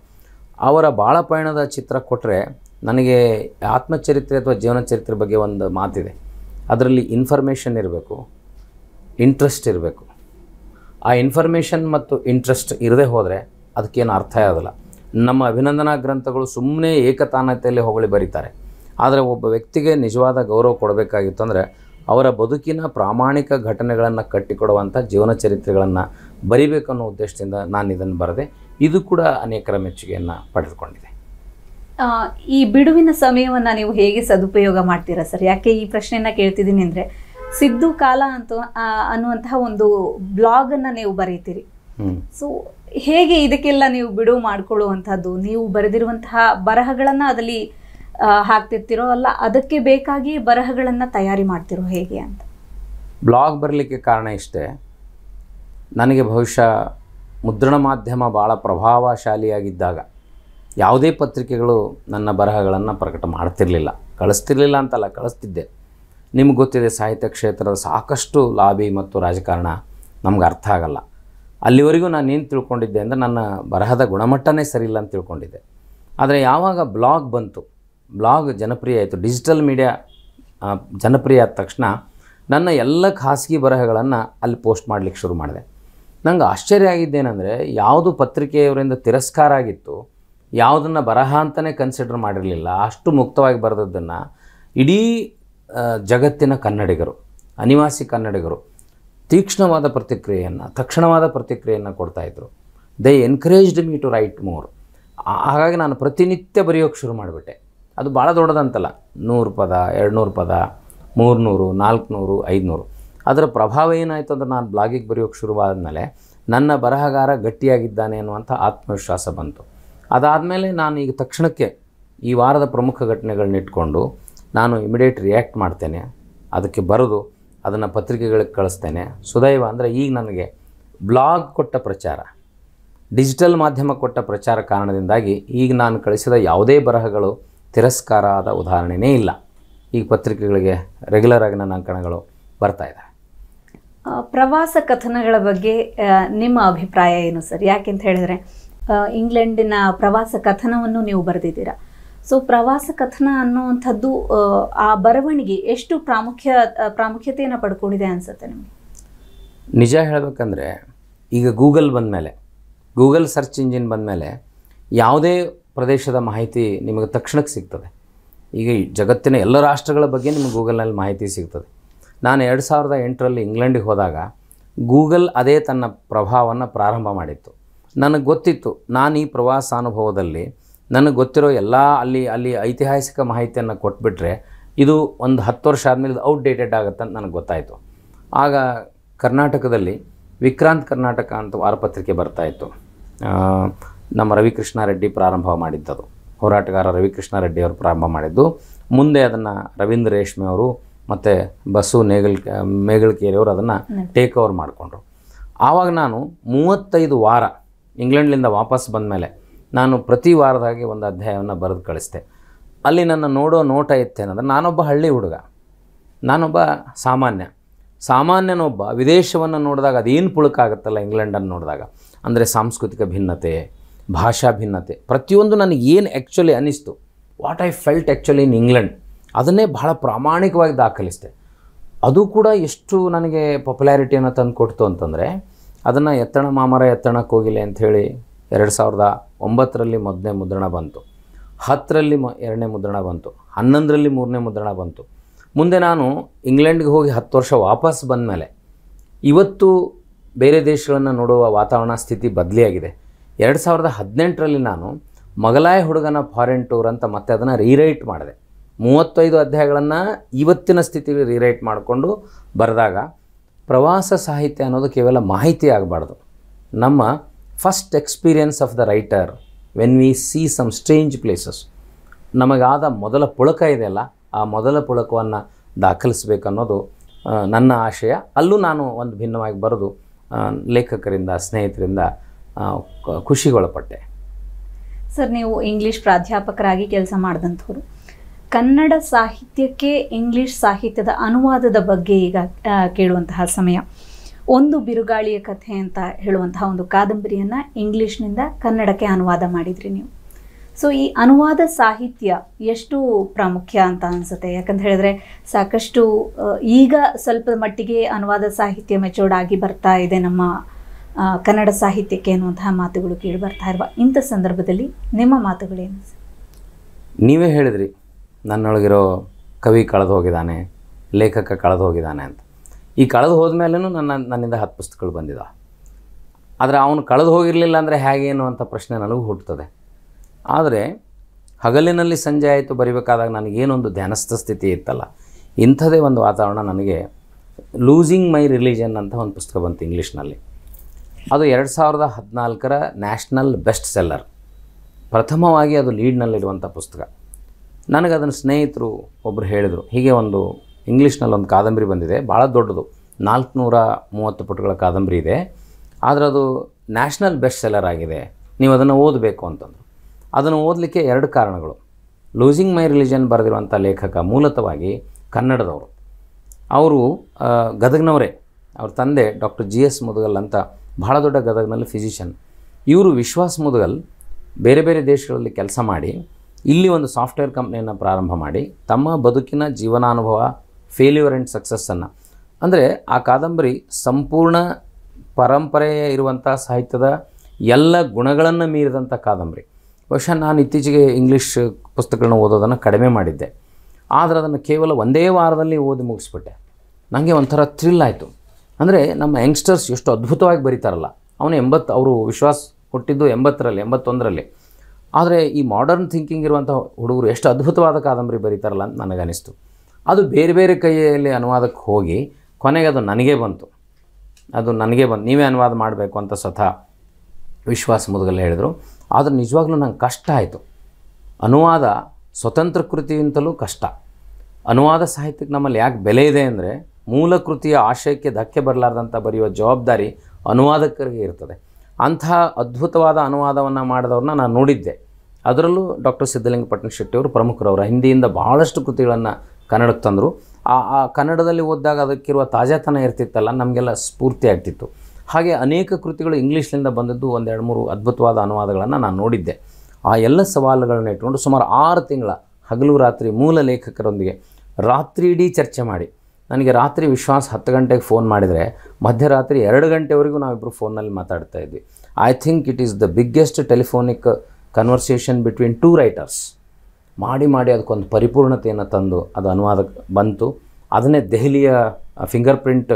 ಅವರ ಬಾಳ ಪಯಣದ ಚಿತ್ರ ಕೊಟ್ಟರೆ ನನಗೆ ಆತ್ಮಚರಿತ್ರೆ ಅಥವಾ ಜೀವನ ಚರಿತ್ರೆ ಬಗ್ಗೆ ಒಂದು ಮಾತಿದೆ ಅದರಲ್ಲಿ ಇನ್ಫಾರ್ಮೇಷನ್ ಇರಬೇಕು ಇಂಟ್ರೆಸ್ಟ್ ಇರಬೇಕು ಆ ಇನ್ಫಾರ್ಮೇಷನ್ ಮತ್ತು ಇಂಟ್ರೆಸ್ಟ್ ಇರದೇ ಹೋದರೆ ಅದಕ್ಕೇನು ಅರ್ಥ ಆಗೋದಿಲ್ಲ ನಮ್ಮ ಅಭಿನಂದನಾ ಗ್ರಂಥಗಳು ಸುಮ್ಮನೆ ಏಕತಾನತೆಯಲ್ಲಿ ಹೊಗಳಿ ಬರೀತಾರೆ ಆದರೆ ಒಬ್ಬ ವ್ಯಕ್ತಿಗೆ ನಿಜವಾದ ಗೌರವ ಕೊಡಬೇಕಾಗಿತ್ತು ಅಂದರೆ ಅವರ ಬದುಕಿನ ಪ್ರಾಮಾಣಿಕ ಘಟನೆಗಳನ್ನು ಕಟ್ಟಿಕೊಡುವಂಥ ಜೀವನ ಚರಿತ್ರೆಗಳನ್ನು ಅನ್ನೋ ಉದ್ದೇಶದಿಂದ ನಾನು ಇದನ್ನು ಬರೆದೆ ಇದು ಕೂಡ ಅನೇಕರ ಮೆಚ್ಚುಗೆಯನ್ನು ಪಡೆದುಕೊಂಡಿದೆ ಈ ಬಿಡುವಿನ ಸಮಯವನ್ನು ನೀವು ಹೇಗೆ ಸದುಪಯೋಗ ಮಾಡ್ತೀರಾ ಸರ್ ಯಾಕೆ ಈ ಪ್ರಶ್ನೆಯನ್ನು ಕೇಳ್ತಿದ್ದೀನಿ ಅಂದರೆ ಸಿದ್ದು ಕಾಲ ಅಂತ ಅನ್ನುವಂತಹ ಒಂದು ಬ್ಲಾಗನ್ನು ನೀವು ಬರೀತೀರಿ ಸೊ ಹೇಗೆ ಇದಕ್ಕೆಲ್ಲ ನೀವು ಬಿಡುವು ಮಾಡಿಕೊಳ್ಳುವಂಥದ್ದು ನೀವು ಬರೆದಿರುವಂತಹ ಬರಹಗಳನ್ನು ಅದರಲ್ಲಿ ಹಾಕ್ತಿರ್ತಿರೋ ಅಲ್ಲ ಅದಕ್ಕೆ ಬೇಕಾಗಿ ಬರಹಗಳನ್ನು ತಯಾರಿ ಮಾಡ್ತಿರೋ ಹೇಗೆ ಅಂತ ಬ್ಲಾಗ್ ಬರಲಿಕ್ಕೆ ಕಾರಣ ಇಷ್ಟೇ ನನಗೆ ಬಹುಶಃ ಮುದ್ರಣ ಮಾಧ್ಯಮ ಭಾಳ ಪ್ರಭಾವಶಾಲಿಯಾಗಿದ್ದಾಗ ಯಾವುದೇ ಪತ್ರಿಕೆಗಳು ನನ್ನ ಬರಹಗಳನ್ನು ಪ್ರಕಟ ಮಾಡ್ತಿರಲಿಲ್ಲ ಕಳಿಸ್ತಿರ್ಲಿಲ್ಲ ಅಂತಲ್ಲ ಕಳಿಸ್ತಿದ್ದೆ ನಿಮ್ಗೆ ಗೊತ್ತಿದೆ ಸಾಹಿತ್ಯ ಕ್ಷೇತ್ರದ ಸಾಕಷ್ಟು ಲಾಬಿ ಮತ್ತು ರಾಜಕಾರಣ ನಮ್ಗೆ ಅರ್ಥ ಆಗಲ್ಲ ಅಲ್ಲಿವರೆಗೂ ನಾನು ಏನು ತಿಳ್ಕೊಂಡಿದ್ದೆ ಅಂದರೆ ನನ್ನ ಬರಹದ ಗುಣಮಟ್ಟನೇ ಸರಿಯಿಲ್ಲ ಅಂತ ತಿಳ್ಕೊಂಡಿದ್ದೆ ಆದರೆ ಯಾವಾಗ ಬ್ಲಾಗ್ ಬಂತು ಬ್ಲಾಗ್ ಜನಪ್ರಿಯ ಆಯಿತು ಡಿಜಿಟಲ್ ಮೀಡಿಯಾ ಜನಪ್ರಿಯ ಆದ ತಕ್ಷಣ ನನ್ನ ಎಲ್ಲ ಖಾಸಗಿ ಬರಹಗಳನ್ನು ಅಲ್ಲಿ ಪೋಸ್ಟ್ ಮಾಡಲಿಕ್ಕೆ ಶುರು ಮಾಡಿದೆ ನಂಗೆ ಆಶ್ಚರ್ಯ ಆಗಿದ್ದೇನೆಂದರೆ ಯಾವುದು ಪತ್ರಿಕೆಯವರಿಂದ ತಿರಸ್ಕಾರ ಆಗಿತ್ತು ಯಾವುದನ್ನು ಬರಹ ಅಂತಲೇ ಕನ್ಸಿಡರ್ ಮಾಡಿರಲಿಲ್ಲ ಅಷ್ಟು ಮುಕ್ತವಾಗಿ ಬರೆದದ್ದನ್ನು ಇಡೀ ಜಗತ್ತಿನ ಕನ್ನಡಿಗರು ಅನಿವಾಸಿ ಕನ್ನಡಿಗರು ತೀಕ್ಷ್ಣವಾದ ಪ್ರತಿಕ್ರಿಯೆಯನ್ನು ತಕ್ಷಣವಾದ ಪ್ರತಿಕ್ರಿಯೆಯನ್ನು ಕೊಡ್ತಾಯಿದ್ರು they encouraged me to write more ಹಾಗಾಗಿ ನಾನು ಪ್ರತಿನಿತ್ಯ ಬರೆಯೋಕ್ಕೆ ಶುರು ಮಾಡಿಬಿಟ್ಟೆ ಅದು ಭಾಳ ದೊಡ್ಡದಂತಲ್ಲ ನೂರು ಪದ ಎರಡು ನೂರು ಪದ ಮೂರುನೂರು ನಾಲ್ಕುನೂರು ಐದುನೂರು ಅದರ ಪ್ರಭಾವ ಏನಾಯಿತು ಅಂದರೆ ನಾನು ಬ್ಲಾಗಿಗೆ ಬರೆಯೋಕ್ಕೆ ಮೇಲೆ ನನ್ನ ಬರಹಗಾರ ಗಟ್ಟಿಯಾಗಿದ್ದಾನೆ ಅನ್ನುವಂಥ ಆತ್ಮವಿಶ್ವಾಸ ಬಂತು ಅದಾದಮೇಲೆ ನಾನು ಈಗ ತಕ್ಷಣಕ್ಕೆ ಈ ವಾರದ ಪ್ರಮುಖ ಘಟನೆಗಳನ್ನಿಟ್ಕೊಂಡು ನಾನು ಇಮಿಡಿಯೇಟ್ ರಿಯಾಕ್ಟ್ ಮಾಡ್ತೇನೆ ಅದಕ್ಕೆ ಬರೆದು ಅದನ್ನು ಪತ್ರಿಕೆಗಳಿಗೆ ಕಳಿಸ್ತೇನೆ ಸುದೈವ ಅಂದರೆ ಈಗ ನನಗೆ ಬ್ಲಾಗ್ ಕೊಟ್ಟ ಪ್ರಚಾರ ಡಿಜಿಟಲ್ ಮಾಧ್ಯಮ ಕೊಟ್ಟ ಪ್ರಚಾರ ಕಾರಣದಿಂದಾಗಿ ಈಗ ನಾನು ಕಳಿಸಿದ ಯಾವುದೇ ಬರಹಗಳು ತಿರಸ್ಕಾರ ಆದ ಉದಾಹರಣೆಯೇ ಇಲ್ಲ ಈಗ ಪತ್ರಿಕೆಗಳಿಗೆ ರೆಗ್ಯುಲರ್ ಆಗಿ ನನ್ನ ಅಂಕಣಗಳು ಬರ್ತಾಯಿದೆ ಪ್ರವಾಸ ಕಥನಗಳ ಬಗ್ಗೆ ನಿಮ್ಮ ಅಭಿಪ್ರಾಯ ಏನು ಸರ್ ಯಾಕೆಂತ ಹೇಳಿದರೆ ಇಂಗ್ಲೆಂಡಿನ ಪ್ರವಾಸ ಕಥನವನ್ನು ನೀವು ಬರೆದಿದ್ದೀರಾ ಸೊ ಪ್ರವಾಸ ಕಥನ ಅನ್ನುವಂಥದ್ದು ಆ ಬರವಣಿಗೆ ಎಷ್ಟು ಪ್ರಾಮುಖ್ಯ ಪ್ರಾಮುಖ್ಯತೆಯನ್ನು ಪಡ್ಕೊಂಡಿದೆ ಅನ್ಸುತ್ತೆ ನಿಮಗೆ ನಿಜ ಹೇಳಬೇಕಂದ್ರೆ ಈಗ ಗೂಗಲ್ ಬಂದ ಮೇಲೆ ಗೂಗಲ್ ಸರ್ಚ್ ಇಂಜಿನ್ ಬಂದ ಮೇಲೆ ಯಾವುದೇ ಪ್ರದೇಶದ ಮಾಹಿತಿ ನಿಮಗೆ ತಕ್ಷಣಕ್ಕೆ ಸಿಗ್ತದೆ ಈಗ ಜಗತ್ತಿನ ಎಲ್ಲ ರಾಷ್ಟ್ರಗಳ ಬಗ್ಗೆ ನಿಮಗೆ ಗೂಗಲ್ನಲ್ಲಿ ಮಾಹಿತಿ ಸಿಗ್ತದೆ ನಾನು ಎರಡು ಸಾವಿರದ ಎಂಟರಲ್ಲಿ ಇಂಗ್ಲೆಂಡಿಗೆ ಹೋದಾಗ ಗೂಗಲ್ ಅದೇ ತನ್ನ ಪ್ರಭಾವವನ್ನು ಪ್ರಾರಂಭ ಮಾಡಿತ್ತು ನನಗೆ ಗೊತ್ತಿತ್ತು ನಾನು ಈ ಪ್ರವಾಸ ಅನುಭವದಲ್ಲಿ ನನಗೆ ಗೊತ್ತಿರೋ ಎಲ್ಲ ಅಲ್ಲಿ ಅಲ್ಲಿ ಐತಿಹಾಸಿಕ ಮಾಹಿತಿಯನ್ನು ಕೊಟ್ಬಿಟ್ರೆ ಇದು ಒಂದು ಹತ್ತು ವರ್ಷ ಆದಮೇಲೆ ಔಟ್ಡೇಟೆಡ್ ಆಗುತ್ತೆ ಅಂತ ನನಗೆ ಗೊತ್ತಾಯಿತು ಆಗ ಕರ್ನಾಟಕದಲ್ಲಿ ವಿಕ್ರಾಂತ್ ಕರ್ನಾಟಕ ಅಂತ ವಾರಪತ್ರಿಕೆ ಬರ್ತಾಯಿತ್ತು ನಮ್ಮ ರವಿಕೃಷ್ಣ ರೆಡ್ಡಿ ಪ್ರಾರಂಭ ಮಾಡಿದ್ದದು ಹೋರಾಟಗಾರ ರವಿಕೃಷ್ಣ ರೆಡ್ಡಿ ಅವರು ಪ್ರಾರಂಭ ಮಾಡಿದ್ದು ಮುಂದೆ ಅದನ್ನು ರವೀಂದ್ರ ರೇಷ್ಮೆ ಅವರು ಮತ್ತು ಬಸ್ಸು ನೇಗಲ್ ಮೇಗಲ್ಕೇರಿಯವರು ಅದನ್ನು ಟೇಕ್ ಓವರ್ ಮಾಡಿಕೊಂಡ್ರು ಆವಾಗ ನಾನು ಮೂವತ್ತೈದು ವಾರ ಇಂಗ್ಲೆಂಡ್ಲಿಂದ ವಾಪಸ್ ಬಂದ ಮೇಲೆ ನಾನು ಪ್ರತಿ ವಾರದಾಗಿ ಒಂದು ಅಧ್ಯಾಯವನ್ನು ಬರೆದು ಕಳಿಸ್ದೆ ಅಲ್ಲಿ ನನ್ನ ನೋಡೋ ನೋಟ ಇತ್ತೇನಂದ್ರೆ ನಾನೊಬ್ಬ ಹಳ್ಳಿ ಹುಡುಗ ನಾನೊಬ್ಬ ಸಾಮಾನ್ಯ ಸಾಮಾನ್ಯನೊಬ್ಬ ವಿದೇಶವನ್ನು ನೋಡಿದಾಗ ಅದೇನು ಪುಳುಕಾಗುತ್ತಲ್ಲ ಇಂಗ್ಲೆಂಡನ್ನು ನೋಡಿದಾಗ ಅಂದರೆ ಸಾಂಸ್ಕೃತಿಕ ಭಿನ್ನತೆ ಭಾಷಾ ಭಿನ್ನತೆ ಪ್ರತಿಯೊಂದು ನನಗೆ ಏನು ಆ್ಯಕ್ಚುಲಿ ಅನ್ನಿಸ್ತು what I felt actually in England ಅದನ್ನೇ ಬಹಳ ಪ್ರಾಮಾಣಿಕವಾಗಿ ದಾಖಲಿಸಿದೆ ಅದು ಕೂಡ ಎಷ್ಟು ನನಗೆ ಪಾಪ್ಯುಲಾರಿಟಿಯನ್ನು ತಂದುಕೊಡ್ತು ಅಂತಂದರೆ ಅದನ್ನು ಎತ್ತಣ ಮಾಮರ ಎತ್ತಣಕ್ಕೆ ಕೋಗಿಲೆ ಅಂಥೇಳಿ ಎರಡು ಸಾವಿರದ ಒಂಬತ್ತರಲ್ಲಿ ಮೊದಲನೇ ಮುದ್ರಣ ಬಂತು ಹತ್ತರಲ್ಲಿ ಮ ಎರಡನೇ ಮುದ್ರಣ ಬಂತು ಹನ್ನೊಂದರಲ್ಲಿ ಮೂರನೇ ಮುದ್ರಣ ಬಂತು ಮುಂದೆ ನಾನು ಇಂಗ್ಲೆಂಡ್ಗೆ ಹೋಗಿ ಹತ್ತು ವರ್ಷ ವಾಪಸ್ ಬಂದ ಮೇಲೆ ಇವತ್ತು ಬೇರೆ ದೇಶಗಳನ್ನು ನೋಡುವ ವಾತಾವರಣ ಸ್ಥಿತಿ ಬದಲಿಯಾಗಿದೆ ಎರಡು ಸಾವಿರದ ಹದಿನೆಂಟರಲ್ಲಿ ನಾನು ಮಗಲಾಯ ಹುಡುಗನ ಫಾರಿನ್ ಟೂರ್ ಅಂತ ಮತ್ತೆ ಅದನ್ನು ರೀರೈಟ್ ಮಾಡಿದೆ ಮೂವತ್ತೈದು ಅಧ್ಯಾಯಗಳನ್ನು ಇವತ್ತಿನ ಸ್ಥಿತಿ ರೀರೈಟ್ ಮಾಡಿಕೊಂಡು ಬರೆದಾಗ ಪ್ರವಾಸ ಸಾಹಿತ್ಯ ಅನ್ನೋದು ಕೇವಲ ಮಾಹಿತಿ ಆಗಬಾರ್ದು ನಮ್ಮ first experience of the writer when we see some strange places ನಮಗಾದ ಮೊದಲ ಪುಳಕ ಇದೆಯಲ್ಲ ಆ ಮೊದಲ ಪುಳಕವನ್ನು ದಾಖಲಿಸಬೇಕನ್ನೋದು ನನ್ನ ಆಶಯ ಅಲ್ಲೂ ನಾನು ಒಂದು ಭಿನ್ನವಾಗಿ ಬರೆದು ಲೇಖಕರಿಂದ ಸ್ನೇಹಿತರಿಂದ ಖುಷಿಗೊಳಪಟ್ಟೆ ಸರ್ ನೀವು ಇಂಗ್ಲೀಷ್ ಪ್ರಾಧ್ಯಾಪಕರಾಗಿ ಕೆಲಸ ಮಾಡಿದಂಥವ್ರು ಕನ್ನಡ ಸಾಹಿತ್ಯಕ್ಕೆ ಇಂಗ್ಲಿಷ್ ಸಾಹಿತ್ಯದ ಅನುವಾದದ ಬಗ್ಗೆ ಈಗ ಕೇಳುವಂತಹ ಸಮಯ ಒಂದು ಬಿರುಗಾಳಿಯ ಕಥೆ ಅಂತ ಹೇಳುವಂತಹ ಒಂದು ಕಾದಂಬರಿಯನ್ನು ಇಂಗ್ಲೀಷ್ನಿಂದ ಕನ್ನಡಕ್ಕೆ ಅನುವಾದ ಮಾಡಿದ್ರಿ ನೀವು ಸೊ ಈ ಅನುವಾದ ಸಾಹಿತ್ಯ ಎಷ್ಟು ಪ್ರಾಮುಖ್ಯ ಅಂತ ಅನಿಸುತ್ತೆ ಯಾಕಂತ ಹೇಳಿದ್ರೆ ಸಾಕಷ್ಟು ಈಗ ಸ್ವಲ್ಪ ಮಟ್ಟಿಗೆ ಅನುವಾದ ಸಾಹಿತ್ಯ ಆಗಿ ಬರ್ತಾ ಇದೆ ನಮ್ಮ ಕನ್ನಡ ಸಾಹಿತ್ಯಕ್ಕೆ ಅನ್ನುವಂತಹ ಮಾತುಗಳು ಕೇಳಿ ಬರ್ತಾ ಇರುವ ಇಂಥ ಸಂದರ್ಭದಲ್ಲಿ ನಿಮ್ಮ ಮಾತುಗಳೇನು ನೀವೇ ಹೇಳಿದ್ರಿ ನನ್ನೊಳಗಿರೋ ಕವಿ ಕಳೆದು ಹೋಗಿದ್ದಾನೆ ಲೇಖಕ ಕಳೆದು ಹೋಗಿದ್ದಾನೆ ಅಂತ ಈ ಕಳೆದು ಹೋದ್ಮೇಲೂ ನನ್ನ ನನ್ನಿಂದ ಹತ್ತು ಪುಸ್ತಕಗಳು ಬಂದಿದ್ದಾವೆ ಆದರೆ ಅವನು ಕಳೆದು ಹೋಗಿರಲಿಲ್ಲ ಅಂದರೆ ಹೇಗೆ ಅಂತ ಪ್ರಶ್ನೆ ನನಗೂ ಹುಟ್ಟುತ್ತದೆ ಆದರೆ ಹಗಲಿನಲ್ಲಿ ಸಂಜೆ ಆಯಿತು ಬರಿಬೇಕಾದಾಗ ನನಗೇನೊಂದು ಧ್ಯಾನಸ್ಥ ಸ್ಥಿತಿ ಇತ್ತಲ್ಲ ಇಂಥದೇ ಒಂದು ವಾತಾವರಣ ನನಗೆ ಲೂಸಿಂಗ್ ಮೈ ರಿಲಿಜನ್ ಅಂತ ಒಂದು ಪುಸ್ತಕ ಬಂತು ಇಂಗ್ಲೀಷ್ನಲ್ಲಿ ಅದು ಎರಡು ಸಾವಿರದ ಹದಿನಾಲ್ಕರ ನ್ಯಾಷನಲ್ ಬೆಸ್ಟ್ ಸೆಲ್ಲರ್ ಪ್ರಥಮವಾಗಿ ಅದು ಲೀಡ್ನಲ್ಲಿರುವಂಥ ಪುಸ್ತಕ ನನಗದನ್ನು ಸ್ನೇಹಿತರು ಒಬ್ಬರು ಹೇಳಿದರು ಹೀಗೆ ಒಂದು ಇಂಗ್ಲೀಷ್ನಲ್ಲಿ ಒಂದು ಕಾದಂಬರಿ ಬಂದಿದೆ ಭಾಳ ದೊಡ್ಡದು ನಾಲ್ಕುನೂರ ಮೂವತ್ತು ಪುಟಗಳ ಕಾದಂಬರಿ ಇದೆ ಆದರೆ ಅದು ನ್ಯಾಷನಲ್ ಬೆಸ್ಟ್ ಸೆಲ್ಲರ್ ಆಗಿದೆ ನೀವು ಅದನ್ನು ಓದಬೇಕು ಅಂತಂದರು ಅದನ್ನು ಓದಲಿಕ್ಕೆ ಎರಡು ಕಾರಣಗಳು ಲೂಸಿಂಗ್ ಮೈ ರಿಲಿಜನ್ ಬರೆದಿರುವಂಥ ಲೇಖಕ ಮೂಲತವಾಗಿ ಕನ್ನಡದವರು ಅವರು ಗದಗನವರೇ ಅವ್ರ ತಂದೆ ಡಾಕ್ಟರ್ ಜಿ ಎಸ್ ಮುದುಗಲ್ ಅಂತ ಭಾಳ ದೊಡ್ಡ ಗದಗ್ನಲ್ಲಿ ಫಿಸಿಷಿಯನ್ ಇವರು ವಿಶ್ವಾಸ್ ಮುದುಗಲ್ ಬೇರೆ ಬೇರೆ ದೇಶಗಳಲ್ಲಿ ಕೆಲಸ ಮಾಡಿ ಇಲ್ಲಿ ಒಂದು ಸಾಫ್ಟ್ವೇರ್ ಕಂಪ್ನಿಯನ್ನು ಪ್ರಾರಂಭ ಮಾಡಿ ತಮ್ಮ ಬದುಕಿನ ಜೀವನಾನುಭವ ಫೇಲ್ಯೂರ್ ಆ್ಯಂಡ್ ಸಕ್ಸಸ್ಸನ್ನು ಅಂದರೆ ಆ ಕಾದಂಬರಿ ಸಂಪೂರ್ಣ ಪರಂಪರೆಯ ಇರುವಂಥ ಸಾಹಿತ್ಯದ ಎಲ್ಲ ಗುಣಗಳನ್ನು ಮೀರಿದಂಥ ಕಾದಂಬರಿ ಬಹುಶಃ ನಾನು ಇತ್ತೀಚೆಗೆ ಇಂಗ್ಲೀಷ್ ಪುಸ್ತಕಗಳನ್ನ ಓದೋದನ್ನು ಕಡಿಮೆ ಮಾಡಿದ್ದೆ ಆದರೆ ಅದನ್ನು ಕೇವಲ ಒಂದೇ ವಾರದಲ್ಲಿ ಓದಿ ಮುಗಿಸ್ಬಿಟ್ಟೆ ನನಗೆ ಒಂಥರ ಥ್ರಿಲ್ ಆಯಿತು ಅಂದರೆ ನಮ್ಮ ಯಂಗ್ಸ್ಟರ್ಸ್ ಎಷ್ಟು ಅದ್ಭುತವಾಗಿ ಬರೀತಾರಲ್ಲ ಅವನು ಎಂಬತ್ತು ಅವರು ವಿಶ್ವಾಸ ಕೊಟ್ಟಿದ್ದು ಎಂಬತ್ತರಲ್ಲಿ ಎಂಬತ್ತೊಂದರಲ್ಲಿ ಆದರೆ ಈ ಮಾಡರ್ನ್ ಥಿಂಕಿಂಗ್ ಇರುವಂಥ ಹುಡುಗರು ಎಷ್ಟು ಅದ್ಭುತವಾದ ಕಾದಂಬರಿ ಬರೀತಾರಲ್ಲ ಅಂತ ನನಗನಿಸ್ತು ಅದು ಬೇರೆ ಬೇರೆ ಕೈಯಲ್ಲಿ ಅನುವಾದಕ್ಕೆ ಹೋಗಿ ಕೊನೆಗೆ ಅದು ನನಗೆ ಬಂತು ಅದು ನನಗೆ ಬಂದು ನೀವೇ ಅನುವಾದ ಮಾಡಬೇಕು ಅಂತ ಸ್ವತಃ ವಿಶ್ವಾಸ ಮುದುಗಲ್ಲ ಹೇಳಿದರು ಆದರೆ ನಿಜವಾಗ್ಲೂ ನಂಗೆ ಕಷ್ಟ ಆಯಿತು ಅನುವಾದ ಸ್ವತಂತ್ರ ಕೃತಿಗಿಂತಲೂ ಕಷ್ಟ ಅನುವಾದ ಸಾಹಿತ್ಯಕ್ಕೆ ನಮ್ಮಲ್ಲಿ ಯಾಕೆ ಬೆಲೆ ಇದೆ ಅಂದರೆ ಮೂಲ ಕೃತಿಯ ಆಶಯಕ್ಕೆ ಧಕ್ಕೆ ಬರಲಾರ್ದಂಥ ಬರೆಯುವ ಜವಾಬ್ದಾರಿ ಅನುವಾದಕರಿಗೆ ಇರ್ತದೆ ಅಂತಹ ಅದ್ಭುತವಾದ ಅನುವಾದವನ್ನು ಮಾಡಿದವ್ರನ್ನ ನಾನು ನೋಡಿದ್ದೆ ಅದರಲ್ಲೂ ಡಾಕ್ಟರ್ ಸಿದ್ಧಲಿಂಗ ಪಟ್ಟಣ ಶೆಟ್ಟಿಯವರು ಪ್ರಮುಖರವರು ಹಿಂದಿಯಿಂದ ಭಾಳಷ್ಟು ಕೃತಿಗಳನ್ನು ಕನ್ನಡಕ್ಕೆ ತಂದರು ಆ ಆ ಕನ್ನಡದಲ್ಲಿ ಓದಿದಾಗ ಅದಕ್ಕಿರುವ ತಾಜಾತನ ಇರ್ತಿತ್ತಲ್ಲ ನಮಗೆಲ್ಲ ಸ್ಫೂರ್ತಿ ಆಗ್ತಿತ್ತು ಹಾಗೆ ಅನೇಕ ಕೃತಿಗಳು ಇಂಗ್ಲೀಷ್ನಿಂದ ಬಂದದ್ದು ಒಂದೆರಡು ಮೂರು ಅದ್ಭುತವಾದ ಅನುವಾದಗಳನ್ನು ನಾನು ನೋಡಿದ್ದೆ ಆ ಎಲ್ಲ ಸವಾಲುಗಳನ್ನ ಇಟ್ಕೊಂಡು ಸುಮಾರು ಆರು ತಿಂಗಳ ಹಗಲು ರಾತ್ರಿ ಮೂಲ ಲೇಖಕರೊಂದಿಗೆ ರಾತ್ರಿ ಇಡೀ ಚರ್ಚೆ ಮಾಡಿ ನನಗೆ ರಾತ್ರಿ ವಿಶ್ವಾಸ ಹತ್ತು ಗಂಟೆಗೆ ಫೋನ್ ಮಾಡಿದರೆ ಮಧ್ಯರಾತ್ರಿ ಎರಡು ಗಂಟೆವರೆಗೂ ನಾವಿಬ್ಬರು ಫೋನ್ನಲ್ಲಿ ಮಾತಾಡ್ತಾ ಇದ್ವಿ I think it is the biggest telephonic conversation between two writers ಮಾಡಿ ಮಾಡಿ ಅದಕ್ಕೊಂದು ಪರಿಪೂರ್ಣತೆಯನ್ನು ತಂದು ಅದು ಅನುವಾದ ಬಂತು ಅದನ್ನೇ ದೆಹಲಿಯ ಫಿಂಗರ್ ಪ್ರಿಂಟ್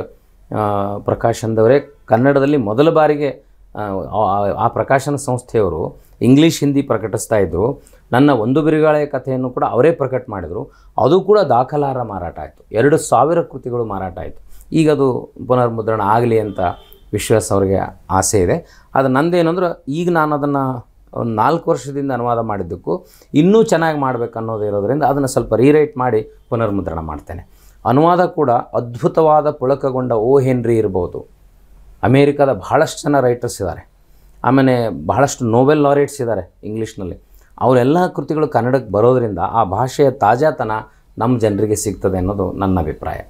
ಪ್ರಕಾಶನದವರೇ ಕನ್ನಡದಲ್ಲಿ ಮೊದಲ ಬಾರಿಗೆ ಆ ಪ್ರಕಾಶನ ಸಂಸ್ಥೆಯವರು ಇಂಗ್ಲೀಷ್ ಹಿಂದಿ ಪ್ರಕಟಿಸ್ತಾ ಇದ್ದರು ನನ್ನ ಒಂದು ಬಿರುಗಾಳೆಯ ಕಥೆಯನ್ನು ಕೂಡ ಅವರೇ ಪ್ರಕಟ ಮಾಡಿದರು ಅದು ಕೂಡ ದಾಖಲಾರ ಮಾರಾಟ ಆಯಿತು ಎರಡು ಸಾವಿರ ಕೃತಿಗಳು ಮಾರಾಟ ಆಯಿತು ಈಗ ಅದು ಪುನರ್ಮುದ್ರಣ ಆಗಲಿ ಅಂತ ವಿಶ್ವಾಸ ಅವರಿಗೆ ಆಸೆ ಇದೆ ಅದು ನಂದೇನಂದ್ರೆ ಈಗ ನಾನು ಅದನ್ನು ಒಂದು ನಾಲ್ಕು ವರ್ಷದಿಂದ ಅನುವಾದ ಮಾಡಿದ್ದಕ್ಕೂ ಇನ್ನೂ ಚೆನ್ನಾಗಿ ಮಾಡಬೇಕು ಅನ್ನೋದು ಇರೋದರಿಂದ ಅದನ್ನು ಸ್ವಲ್ಪ ರೀರೈಟ್ ಮಾಡಿ ಪುನರ್ಮುದ್ರಣ ಮಾಡ್ತೇನೆ ಅನುವಾದ ಕೂಡ ಅದ್ಭುತವಾದ ಪುಳಕಗೊಂಡ ಓ ಹೆನ್ರಿ ಇರ್ಬೋದು ಅಮೇರಿಕಾದ ಬಹಳಷ್ಟು ಜನ ರೈಟರ್ಸ್ ಇದ್ದಾರೆ ಆಮೇಲೆ ಬಹಳಷ್ಟು ನೋಬೆಲ್ ಲಾರಿಯೇಟ್ಸ್ ಇದ್ದಾರೆ ಇಂಗ್ಲೀಷ್ನಲ್ಲಿ ಅವರೆಲ್ಲ ಕೃತಿಗಳು ಕನ್ನಡಕ್ಕೆ ಬರೋದರಿಂದ ಆ ಭಾಷೆಯ ತಾಜಾತನ ನಮ್ಮ ಜನರಿಗೆ ಸಿಗ್ತದೆ ಅನ್ನೋದು ನನ್ನ ಅಭಿಪ್ರಾಯ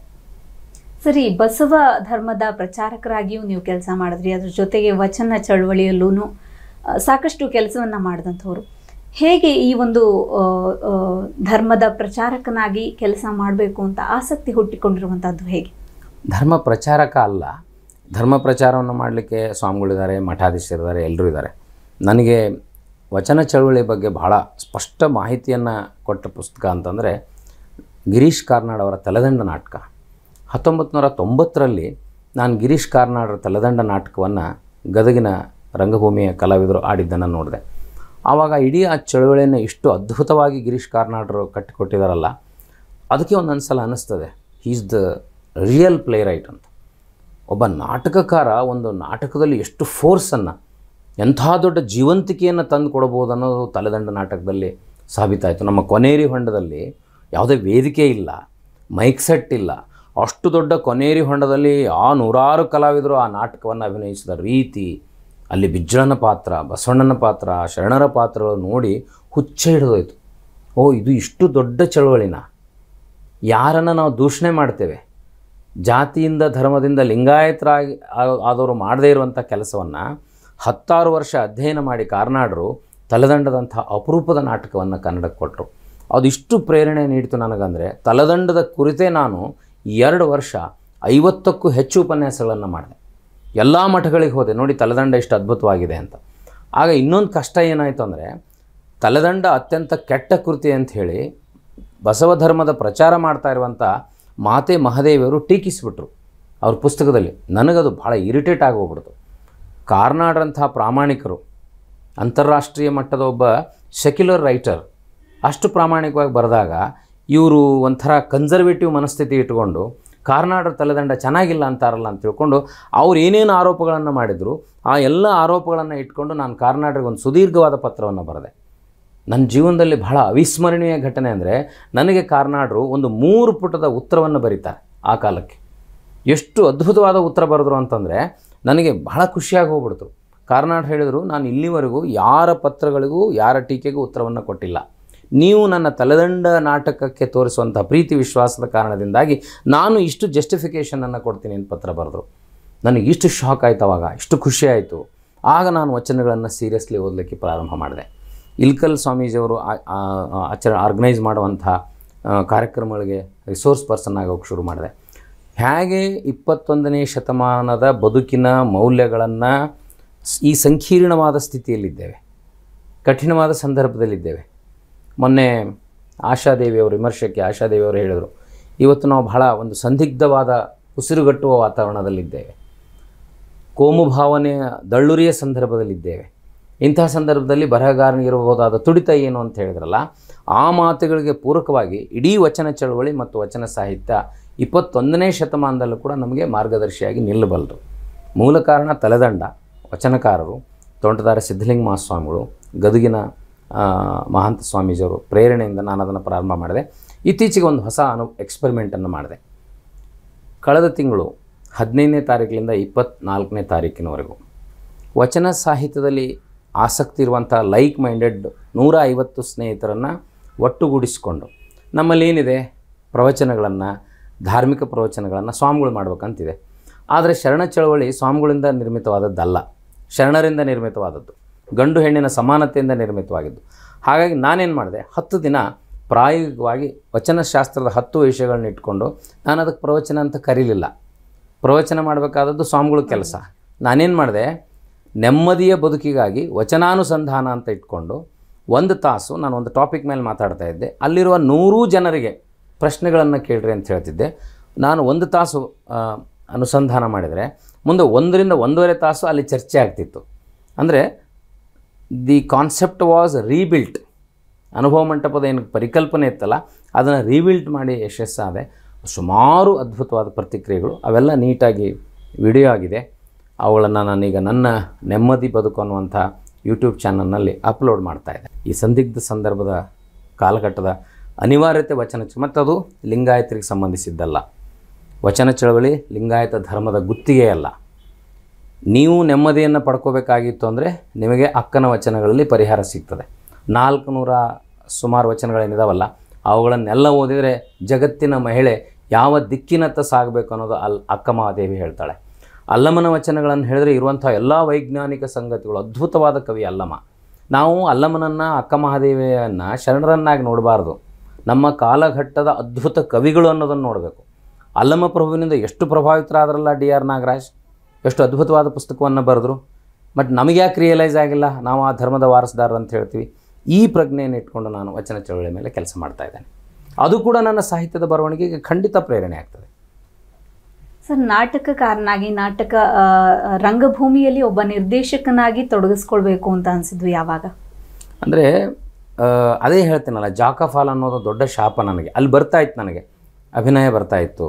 ಸರಿ ಬಸವ ಧರ್ಮದ ಪ್ರಚಾರಕರಾಗಿಯೂ ನೀವು ಕೆಲಸ ಮಾಡಿದ್ರಿ ಅದ್ರ ಜೊತೆಗೆ ವಚನ ಚಳವಳಿಯಲ್ಲೂ ಸಾಕಷ್ಟು ಕೆಲಸವನ್ನು ಮಾಡಿದಂಥವ್ರು ಹೇಗೆ ಈ ಒಂದು ಧರ್ಮದ ಪ್ರಚಾರಕನಾಗಿ ಕೆಲಸ ಮಾಡಬೇಕು ಅಂತ ಆಸಕ್ತಿ ಹುಟ್ಟಿಕೊಂಡಿರುವಂಥದ್ದು ಹೇಗೆ ಧರ್ಮ ಪ್ರಚಾರಕ ಅಲ್ಲ ಧರ್ಮ ಪ್ರಚಾರವನ್ನು ಮಾಡಲಿಕ್ಕೆ ಸ್ವಾಮಿಗಳಿದ್ದಾರೆ ಮಠಾಧೀಶರಿದ್ದಾರೆ ಎಲ್ಲರೂ ಇದ್ದಾರೆ ನನಗೆ ವಚನ ಚಳುವಳಿ ಬಗ್ಗೆ ಬಹಳ ಸ್ಪಷ್ಟ ಮಾಹಿತಿಯನ್ನು ಕೊಟ್ಟ ಪುಸ್ತಕ ಅಂತಂದರೆ ಗಿರೀಶ್ ಕಾರ್ನಾಡ್ ಅವರ ತಲೆದಂಡ ನಾಟಕ ಹತ್ತೊಂಬತ್ತು ನೂರ ತೊಂಬತ್ತರಲ್ಲಿ ನಾನು ಗಿರೀಶ್ ಕಾರ್ನಾಡ್ರ ತಲೆದಂಡ ನಾಟಕವನ್ನು ಗದಗಿನ ರಂಗಭೂಮಿಯ ಕಲಾವಿದರು ಆಡಿದ್ದನ್ನು ನೋಡಿದೆ ಆವಾಗ ಇಡೀ ಆ ಚಳುವಳಿಯನ್ನು ಇಷ್ಟು ಅದ್ಭುತವಾಗಿ ಗಿರೀಶ್ ಕಾರ್ನಾಡರು ಕಟ್ಟಿಕೊಟ್ಟಿದಾರಲ್ಲ ಅದಕ್ಕೆ ಒಂದೊಂದು ಸಲ ಅನ್ನಿಸ್ತದೆ is the real playwright ಅಂತ ಒಬ್ಬ ನಾಟಕಕಾರ ಒಂದು ನಾಟಕದಲ್ಲಿ ಎಷ್ಟು ಫೋರ್ಸನ್ನು ಎಂಥ ದೊಡ್ಡ ಜೀವಂತಿಕೆಯನ್ನು ತಂದು ಕೊಡಬಹುದು ಅನ್ನೋದು ತಲೆದಂಡ ನಾಟಕದಲ್ಲಿ ಸಾಬೀತಾಯಿತು ನಮ್ಮ ಕೊನೇರಿ ಹೊಂಡದಲ್ಲಿ ಯಾವುದೇ ವೇದಿಕೆ ಇಲ್ಲ ಮೈಕ್ ಸೆಟ್ ಇಲ್ಲ ಅಷ್ಟು ದೊಡ್ಡ ಕೊನೇರಿ ಹೊಂಡದಲ್ಲಿ ಆ ನೂರಾರು ಕಲಾವಿದರು ಆ ನಾಟಕವನ್ನು ಅಭಿನಯಿಸಿದ ರೀತಿ ಅಲ್ಲಿ ಬಿಜ್ರನ ಪಾತ್ರ ಬಸವಣ್ಣನ ಪಾತ್ರ ಶರಣರ ಪಾತ್ರ ನೋಡಿ ಹುಚ್ಚ ಹಿಡಿದೋಯ್ತು ಓ ಇದು ಇಷ್ಟು ದೊಡ್ಡ ಚಳುವಳಿನ ಯಾರನ್ನು ನಾವು ದೂಷಣೆ ಮಾಡ್ತೇವೆ ಜಾತಿಯಿಂದ ಧರ್ಮದಿಂದ ಲಿಂಗಾಯತರಾಗಿ ಆದವರು ಮಾಡದೇ ಇರುವಂಥ ಕೆಲಸವನ್ನು ಹತ್ತಾರು ವರ್ಷ ಅಧ್ಯಯನ ಮಾಡಿ ಕಾರ್ನಾಡರು ತಲೆದಂಡದಂಥ ಅಪರೂಪದ ನಾಟಕವನ್ನು ಕನ್ನಡಕ್ಕೆ ಕೊಟ್ಟರು ಅದು ಇಷ್ಟು ಪ್ರೇರಣೆ ನೀಡಿತು ನನಗಂದರೆ ತಲೆದಂಡದ ಕುರಿತೇ ನಾನು ಎರಡು ವರ್ಷ ಐವತ್ತಕ್ಕೂ ಹೆಚ್ಚು ಉಪನ್ಯಾಸಗಳನ್ನು ಮಾಡಿದೆ ಎಲ್ಲ ಮಠಗಳಿಗೆ ಹೋದೆ ನೋಡಿ ತಲೆದಂಡ ಎಷ್ಟು ಅದ್ಭುತವಾಗಿದೆ ಅಂತ ಆಗ ಇನ್ನೊಂದು ಕಷ್ಟ ಏನಾಯಿತು ಅಂದರೆ ತಲೆದಂಡ ಅತ್ಯಂತ ಕೆಟ್ಟ ಕೃತಿ ಅಂತ ಹೇಳಿ ಬಸವ ಧರ್ಮದ ಪ್ರಚಾರ ಮಾಡ್ತಾ ಇರುವಂಥ ಮಾತೆ ಮಹಾದೇವಿಯವರು ಟೀಕಿಸಿಬಿಟ್ರು ಅವ್ರ ಪುಸ್ತಕದಲ್ಲಿ ನನಗದು ಭಾಳ ಇರಿಟೇಟ್ ಆಗೋಗ್ಬಿಡ್ತು ಕಾರ್ನಾಡ್ರಂಥ ಪ್ರಾಮಾಣಿಕರು ಅಂತಾರಾಷ್ಟ್ರೀಯ ಮಟ್ಟದ ಒಬ್ಬ ಸೆಕ್ಯುಲರ್ ರೈಟರ್ ಅಷ್ಟು ಪ್ರಾಮಾಣಿಕವಾಗಿ ಬರೆದಾಗ ಇವರು ಒಂಥರ ಕನ್ಸರ್ವೇಟಿವ್ ಮನಸ್ಥಿತಿ ಇಟ್ಕೊಂಡು ಕಾರ್ನಾಡ್ರ ತಲೆದಂಡ ಚೆನ್ನಾಗಿಲ್ಲ ಅಂತಾರಲ್ಲ ಅಂತ ತಿಳ್ಕೊಂಡು ಅವ್ರು ಏನೇನು ಆರೋಪಗಳನ್ನು ಮಾಡಿದರು ಆ ಎಲ್ಲ ಆರೋಪಗಳನ್ನು ಇಟ್ಕೊಂಡು ನಾನು ಕಾರ್ನಾಡ್ರಿಗೆ ಒಂದು ಸುದೀರ್ಘವಾದ ಪತ್ರವನ್ನು ಬರೆದೆ ನನ್ನ ಜೀವನದಲ್ಲಿ ಬಹಳ ಅವಿಸ್ಮರಣೀಯ ಘಟನೆ ಅಂದರೆ ನನಗೆ ಕಾರ್ನಾಡರು ಒಂದು ಮೂರು ಪುಟದ ಉತ್ತರವನ್ನು ಬರೀತಾರೆ ಆ ಕಾಲಕ್ಕೆ ಎಷ್ಟು ಅದ್ಭುತವಾದ ಉತ್ತರ ಬರೆದ್ರು ಅಂತಂದರೆ ನನಗೆ ಬಹಳ ಖುಷಿಯಾಗಿ ಹೋಗ್ಬಿಡ್ತು ಕಾರ್ನಾಡ್ ಹೇಳಿದರು ನಾನು ಇಲ್ಲಿವರೆಗೂ ಯಾರ ಪತ್ರಗಳಿಗೂ ಯಾರ ಟೀಕೆಗೂ ಉತ್ತರವನ್ನು ಕೊಟ್ಟಿಲ್ಲ ನೀವು ನನ್ನ ತಲೆದಂಡ ನಾಟಕಕ್ಕೆ ತೋರಿಸುವಂಥ ಪ್ರೀತಿ ವಿಶ್ವಾಸದ ಕಾರಣದಿಂದಾಗಿ ನಾನು ಇಷ್ಟು ಜಸ್ಟಿಫಿಕೇಷನನ್ನು ಕೊಡ್ತೀನಿ ಅಂತ ಪತ್ರ ಬರೆದರು ನನಗೆ ಇಷ್ಟು ಶಾಕ್ ಆಯ್ತು ಅವಾಗ ಇಷ್ಟು ಖುಷಿ ಆಯಿತು ಆಗ ನಾನು ವಚನಗಳನ್ನು ಸೀರಿಯಸ್ಲಿ ಓದಲಿಕ್ಕೆ ಪ್ರಾರಂಭ ಮಾಡಿದೆ ಇಲ್ಕಲ್ ಸ್ವಾಮೀಜಿಯವರು ಆಚರ ಆರ್ಗನೈಸ್ ಮಾಡುವಂಥ ಕಾರ್ಯಕ್ರಮಗಳಿಗೆ ರಿಸೋರ್ಸ್ ಪರ್ಸನ್ ಆಗೋಕ್ಕೆ ಶುರು ಮಾಡಿದೆ ಹೇಗೆ ಇಪ್ಪತ್ತೊಂದನೇ ಶತಮಾನದ ಬದುಕಿನ ಮೌಲ್ಯಗಳನ್ನು ಈ ಸಂಕೀರ್ಣವಾದ ಸ್ಥಿತಿಯಲ್ಲಿದ್ದೇವೆ ಕಠಿಣವಾದ ಸಂದರ್ಭದಲ್ಲಿದ್ದೇವೆ ಮೊನ್ನೆ ಆಶಾದೇವಿಯವರು ವಿಮರ್ಶಕ್ಕೆ ಆಶಾದೇವಿಯವರು ಅವರು ಹೇಳಿದರು ಇವತ್ತು ನಾವು ಬಹಳ ಒಂದು ಸಂದಿಗ್ಧವಾದ ಉಸಿರುಗಟ್ಟುವ ವಾತಾವರಣದಲ್ಲಿದ್ದೇವೆ ಕೋಮು ಭಾವನೆ ದಳ್ಳುರಿಯ ಸಂದರ್ಭದಲ್ಲಿದ್ದೇವೆ ಇಂತಹ ಸಂದರ್ಭದಲ್ಲಿ ಬರಹಗಾರನಿಗಿರಬಹುದಾದ ತುಡಿತ ಏನು ಅಂತ ಹೇಳಿದ್ರಲ್ಲ ಆ ಮಾತುಗಳಿಗೆ ಪೂರಕವಾಗಿ ಇಡೀ ವಚನ ಚಳವಳಿ ಮತ್ತು ವಚನ ಸಾಹಿತ್ಯ ಇಪ್ಪತ್ತೊಂದನೇ ಶತಮಾನದಲ್ಲೂ ಕೂಡ ನಮಗೆ ಮಾರ್ಗದರ್ಶಿಯಾಗಿ ನಿಲ್ಲಬಲ್ಲರು ಮೂಲ ಕಾರಣ ತಲೆದಂಡ ವಚನಕಾರರು ತೋಂಟದಾರ ಸಿದ್ಧಲಿಂಗ ಮಹಾಸ್ವಾಮಿಗಳು ಗದುಗಿನ ಮಹಾಂತ ಸ್ವಾಮೀಜಿಯವರು ಪ್ರೇರಣೆಯಿಂದ ನಾನು ಅದನ್ನು ಪ್ರಾರಂಭ ಮಾಡಿದೆ ಇತ್ತೀಚೆಗೆ ಒಂದು ಹೊಸ ಅನು ಎಕ್ಸ್ಪೆರಿಮೆಂಟನ್ನು ಮಾಡಿದೆ ಕಳೆದ ತಿಂಗಳು ಹದಿನೈದನೇ ತಾರೀಕಿನಿಂದ ಇಪ್ಪತ್ತ್ನಾಲ್ಕನೇ ತಾರೀಕಿನವರೆಗೂ ವಚನ ಸಾಹಿತ್ಯದಲ್ಲಿ ಆಸಕ್ತಿ ಇರುವಂಥ ಲೈಕ್ ಮೈಂಡೆಡ್ ನೂರ ಐವತ್ತು ಸ್ನೇಹಿತರನ್ನು ಒಟ್ಟುಗೂಡಿಸಿಕೊಂಡು ಏನಿದೆ ಪ್ರವಚನಗಳನ್ನು ಧಾರ್ಮಿಕ ಪ್ರವಚನಗಳನ್ನು ಸ್ವಾಮಿಗಳು ಮಾಡಬೇಕಂತಿದೆ ಆದರೆ ಶರಣ ಚಳವಳಿ ಸ್ವಾಮಿಗಳಿಂದ ನಿರ್ಮಿತವಾದದ್ದಲ್ಲ ಶರಣರಿಂದ ನಿರ್ಮಿತವಾದದ್ದು ಗಂಡು ಹೆಣ್ಣಿನ ಸಮಾನತೆಯಿಂದ ನಿರ್ಮಿತವಾಗಿದ್ದು ಹಾಗಾಗಿ ನಾನೇನು ಮಾಡಿದೆ ಹತ್ತು ದಿನ ಪ್ರಾಯೋಗಿಕವಾಗಿ ವಚನಶಾಸ್ತ್ರದ ಹತ್ತು ವಿಷಯಗಳನ್ನ ಇಟ್ಕೊಂಡು ನಾನು ಅದಕ್ಕೆ ಪ್ರವಚನ ಅಂತ ಕರೀಲಿಲ್ಲ ಪ್ರವಚನ ಮಾಡಬೇಕಾದದ್ದು ಸ್ವಾಮಿಗಳ ಕೆಲಸ ನಾನೇನು ಮಾಡಿದೆ ನೆಮ್ಮದಿಯ ಬದುಕಿಗಾಗಿ ವಚನಾನುಸಂಧಾನ ಅಂತ ಇಟ್ಕೊಂಡು ಒಂದು ತಾಸು ನಾನು ಒಂದು ಟಾಪಿಕ್ ಮೇಲೆ ಮಾತಾಡ್ತಾ ಇದ್ದೆ ಅಲ್ಲಿರುವ ನೂರು ಜನರಿಗೆ ಪ್ರಶ್ನೆಗಳನ್ನು ಕೇಳ್ರಿ ಅಂತ ಹೇಳ್ತಿದ್ದೆ ನಾನು ಒಂದು ತಾಸು ಅನುಸಂಧಾನ ಮಾಡಿದರೆ ಮುಂದೆ ಒಂದರಿಂದ ಒಂದೂವರೆ ತಾಸು ಅಲ್ಲಿ ಚರ್ಚೆ ಆಗ್ತಿತ್ತು ಅಂದರೆ ದಿ ಕಾನ್ಸೆಪ್ಟ್ ವಾಸ್ ರೀಬಿಲ್ಟ್ ಅನುಭವ ಮಂಟಪದ ಏನು ಪರಿಕಲ್ಪನೆ ಇತ್ತಲ್ಲ ಅದನ್ನು ರೀಬಿಲ್ಟ್ ಮಾಡಿ ಯಶಸ್ಸಾದೆ ಸುಮಾರು ಅದ್ಭುತವಾದ ಪ್ರತಿಕ್ರಿಯೆಗಳು ಅವೆಲ್ಲ ನೀಟಾಗಿ ವಿಡಿಯೋ ಆಗಿದೆ ಅವುಗಳನ್ನು ನಾನೀಗ ನನ್ನ ನೆಮ್ಮದಿ ಬದುಕು ಅನ್ನುವಂಥ ಯೂಟ್ಯೂಬ್ ಚಾನಲ್ನಲ್ಲಿ ಅಪ್ಲೋಡ್ ಮಾಡ್ತಾ ಇದ್ದೆ ಈ ಸಂದಿಗ್ಧ ಸಂದರ್ಭದ ಕಾಲಘಟ್ಟದ ಅನಿವಾರ್ಯತೆ ವಚನ ಮತ್ತು ಅದು ಲಿಂಗಾಯತರಿಗೆ ಸಂಬಂಧಿಸಿದ್ದಲ್ಲ ವಚನ ಚಳವಳಿ ಲಿಂಗಾಯತ ಧರ್ಮದ ಗುತ್ತಿಗೆಯಲ್ಲ ನೀವು ನೆಮ್ಮದಿಯನ್ನು ಪಡ್ಕೋಬೇಕಾಗಿತ್ತು ಅಂದರೆ ನಿಮಗೆ ಅಕ್ಕನ ವಚನಗಳಲ್ಲಿ ಪರಿಹಾರ ಸಿಗ್ತದೆ ನಾಲ್ಕು ನೂರ ಸುಮಾರು ವಚನಗಳೇನಿದಾವಲ್ಲ ಅವುಗಳನ್ನೆಲ್ಲ ಓದಿದರೆ ಜಗತ್ತಿನ ಮಹಿಳೆ ಯಾವ ದಿಕ್ಕಿನತ್ತ ಸಾಗಬೇಕು ಅನ್ನೋದು ಅಲ್ ಅಕ್ಕ ಮಹಾದೇವಿ ಹೇಳ್ತಾಳೆ ಅಲ್ಲಮನ ವಚನಗಳನ್ನು ಹೇಳಿದ್ರೆ ಇರುವಂಥ ಎಲ್ಲ ವೈಜ್ಞಾನಿಕ ಸಂಗತಿಗಳು ಅದ್ಭುತವಾದ ಕವಿ ಅಲ್ಲಮ ನಾವು ಅಲ್ಲಮನನ್ನು ಅಕ್ಕ ಮಹಾದೇವಿಯನ್ನು ಶರಣರನ್ನಾಗಿ ನೋಡಬಾರ್ದು ನಮ್ಮ ಕಾಲಘಟ್ಟದ ಅದ್ಭುತ ಕವಿಗಳು ಅನ್ನೋದನ್ನು ನೋಡಬೇಕು ಅಲ್ಲಮ ಪ್ರಭುವಿನಿಂದ ಎಷ್ಟು ಪ್ರಭಾವಿತರಾದ್ರಲ್ಲ ಡಿ ಆರ್ ನಾಗರಾಜ್ ಎಷ್ಟು ಅದ್ಭುತವಾದ ಪುಸ್ತಕವನ್ನು ಬರೆದ್ರು ಬಟ್ ನಮಗೆ ಯಾಕೆ ರಿಯಲೈಸ್ ಆಗಿಲ್ಲ ನಾವು ಆ ಧರ್ಮದ ವಾರಸದಾರರು ಅಂತ ಹೇಳ್ತೀವಿ ಈ ಪ್ರಜ್ಞೆಯನ್ನು ಇಟ್ಕೊಂಡು ನಾನು ವಚನ ಚಳುವಳಿ ಮೇಲೆ ಕೆಲಸ ಮಾಡ್ತಾ ಇದ್ದೇನೆ ಅದು ಕೂಡ ನನ್ನ ಸಾಹಿತ್ಯದ ಬರವಣಿಗೆಗೆ ಖಂಡಿತ ಪ್ರೇರಣೆ ಆಗ್ತದೆ ಸರ್ ನಾಟಕಕಾರನಾಗಿ ನಾಟಕ ರಂಗಭೂಮಿಯಲ್ಲಿ ಒಬ್ಬ ನಿರ್ದೇಶಕನಾಗಿ ತೊಡಗಿಸ್ಕೊಳ್ಬೇಕು ಅಂತ ಅನಿಸಿದ್ವಿ ಯಾವಾಗ ಅಂದರೆ ಅದೇ ಹೇಳ್ತೀನಲ್ಲ ಫಾಲ್ ಅನ್ನೋದು ದೊಡ್ಡ ಶಾಪ ನನಗೆ ಅಲ್ಲಿ ಬರ್ತಾ ಇತ್ತು ನನಗೆ ಅಭಿನಯ ಬರ್ತಾ ಇತ್ತು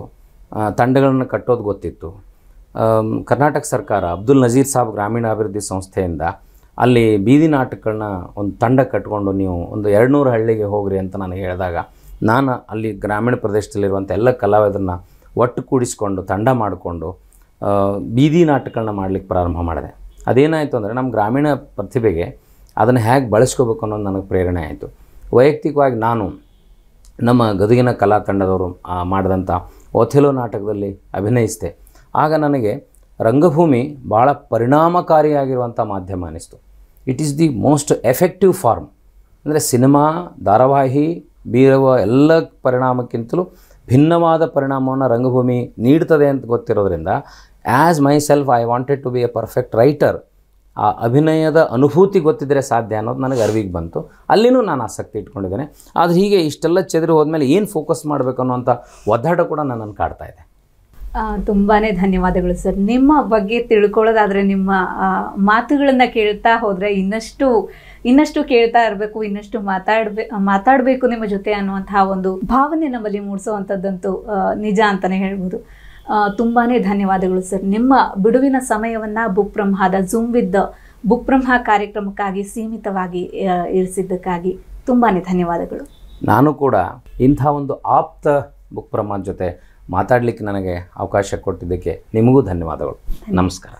ತಂಡಗಳನ್ನು ಕಟ್ಟೋದು ಗೊತ್ತಿತ್ತು ಕರ್ನಾಟಕ ಸರ್ಕಾರ ಅಬ್ದುಲ್ ನಜೀರ್ ಸಾಬ್ ಗ್ರಾಮೀಣಾಭಿವೃದ್ಧಿ ಸಂಸ್ಥೆಯಿಂದ ಅಲ್ಲಿ ಬೀದಿ ನಾಟಕಗಳನ್ನ ಒಂದು ತಂಡ ಕಟ್ಕೊಂಡು ನೀವು ಒಂದು ಎರಡು ಹಳ್ಳಿಗೆ ಹೋಗ್ರಿ ಅಂತ ನಾನು ಹೇಳಿದಾಗ ನಾನು ಅಲ್ಲಿ ಗ್ರಾಮೀಣ ಪ್ರದೇಶದಲ್ಲಿರುವಂಥ ಎಲ್ಲ ಕಲಾವಿದರನ್ನ ಒಟ್ಟು ಕೂಡಿಸ್ಕೊಂಡು ತಂಡ ಮಾಡಿಕೊಂಡು ಬೀದಿ ನಾಟಕಗಳನ್ನ ಮಾಡಲಿಕ್ಕೆ ಪ್ರಾರಂಭ ಮಾಡಿದೆ ಅದೇನಾಯಿತು ಅಂದರೆ ನಮ್ಮ ಗ್ರಾಮೀಣ ಪ್ರತಿಭೆಗೆ ಅದನ್ನು ಹೇಗೆ ಬಳಸ್ಕೋಬೇಕು ಅನ್ನೋದು ನನಗೆ ಪ್ರೇರಣೆ ಆಯಿತು ವೈಯಕ್ತಿಕವಾಗಿ ನಾನು ನಮ್ಮ ಗದಗಿನ ಕಲಾ ತಂಡದವರು ಮಾಡಿದಂಥ ಒಥೆಲೋ ನಾಟಕದಲ್ಲಿ ಅಭಿನಯಿಸಿದೆ ಆಗ ನನಗೆ ರಂಗಭೂಮಿ ಭಾಳ ಪರಿಣಾಮಕಾರಿಯಾಗಿರುವಂಥ ಮಾಧ್ಯಮ ಅನ್ನಿಸ್ತು it is the most effective form ಅಂದರೆ ಸಿನಿಮಾ ಧಾರಾವಾಹಿ ಬೀರುವ ಎಲ್ಲ ಪರಿಣಾಮಕ್ಕಿಂತಲೂ ಭಿನ್ನವಾದ ಪರಿಣಾಮವನ್ನು ರಂಗಭೂಮಿ ನೀಡ್ತದೆ ಅಂತ ಗೊತ್ತಿರೋದ್ರಿಂದ as myself I wanted to be a perfect writer ಆ ಅಭಿನಯದ ಅನುಭೂತಿ ಗೊತ್ತಿದ್ದರೆ ಸಾಧ್ಯ ಅನ್ನೋದು ನನಗೆ ಅರಿವಿಗೆ ಬಂತು ಅಲ್ಲಿನೂ ನಾನು ಆಸಕ್ತಿ ಇಟ್ಕೊಂಡಿದ್ದೇನೆ ಆದರೆ ಹೀಗೆ ಇಷ್ಟೆಲ್ಲ ಚೆದರಿ ಹೋದ್ಮೇಲೆ ಏನು ಫೋಕಸ್ ಮಾಡಬೇಕು ಅನ್ನೋಂಥ ಒದ್ದಾಟ ಕೂಡ ನನ್ನನ್ನು ಕಾಡ್ತಾ ಇದೆ ತುಂಬಾ ಧನ್ಯವಾದಗಳು ಸರ್ ನಿಮ್ಮ ಬಗ್ಗೆ ತಿಳ್ಕೊಳ್ಳೋದಾದರೆ ನಿಮ್ಮ ಮಾತುಗಳನ್ನು ಕೇಳ್ತಾ ಹೋದರೆ ಇನ್ನಷ್ಟು ಇನ್ನಷ್ಟು ಕೇಳ್ತಾ ಇರಬೇಕು ಇನ್ನಷ್ಟು ಮಾತಾಡ್ಬೇ ಮಾತಾಡಬೇಕು ನಿಮ್ಮ ಜೊತೆ ಅನ್ನುವಂತಹ ಒಂದು ಭಾವನೆ ನಮ್ಮಲ್ಲಿ ಮೂಡಿಸುವಂಥದ್ದಂತೂ ನಿಜ ಅಂತಲೇ ಹೇಳ್ಬೋದು ತುಂಬಾ ಧನ್ಯವಾದಗಳು ಸರ್ ನಿಮ್ಮ ಬಿಡುವಿನ ಸಮಯವನ್ನು ಬುಕ್ ಬ್ರಹ್ಮದ ವಿದ್ ಬುಕ್ ಬ್ರಹ್ಮ ಕಾರ್ಯಕ್ರಮಕ್ಕಾಗಿ ಸೀಮಿತವಾಗಿ ಇರಿಸಿದ್ದಕ್ಕಾಗಿ ತುಂಬಾ ಧನ್ಯವಾದಗಳು ನಾನು ಕೂಡ ಇಂಥ ಒಂದು ಆಪ್ತ ಬುಕ್ ಬ್ರಹ್ಮದ ಜೊತೆ ಮಾತಾಡಲಿಕ್ಕೆ ನನಗೆ ಅವಕಾಶ ಕೊಟ್ಟಿದ್ದಕ್ಕೆ ನಿಮಗೂ ಧನ್ಯವಾದಗಳು ನಮಸ್ಕಾರ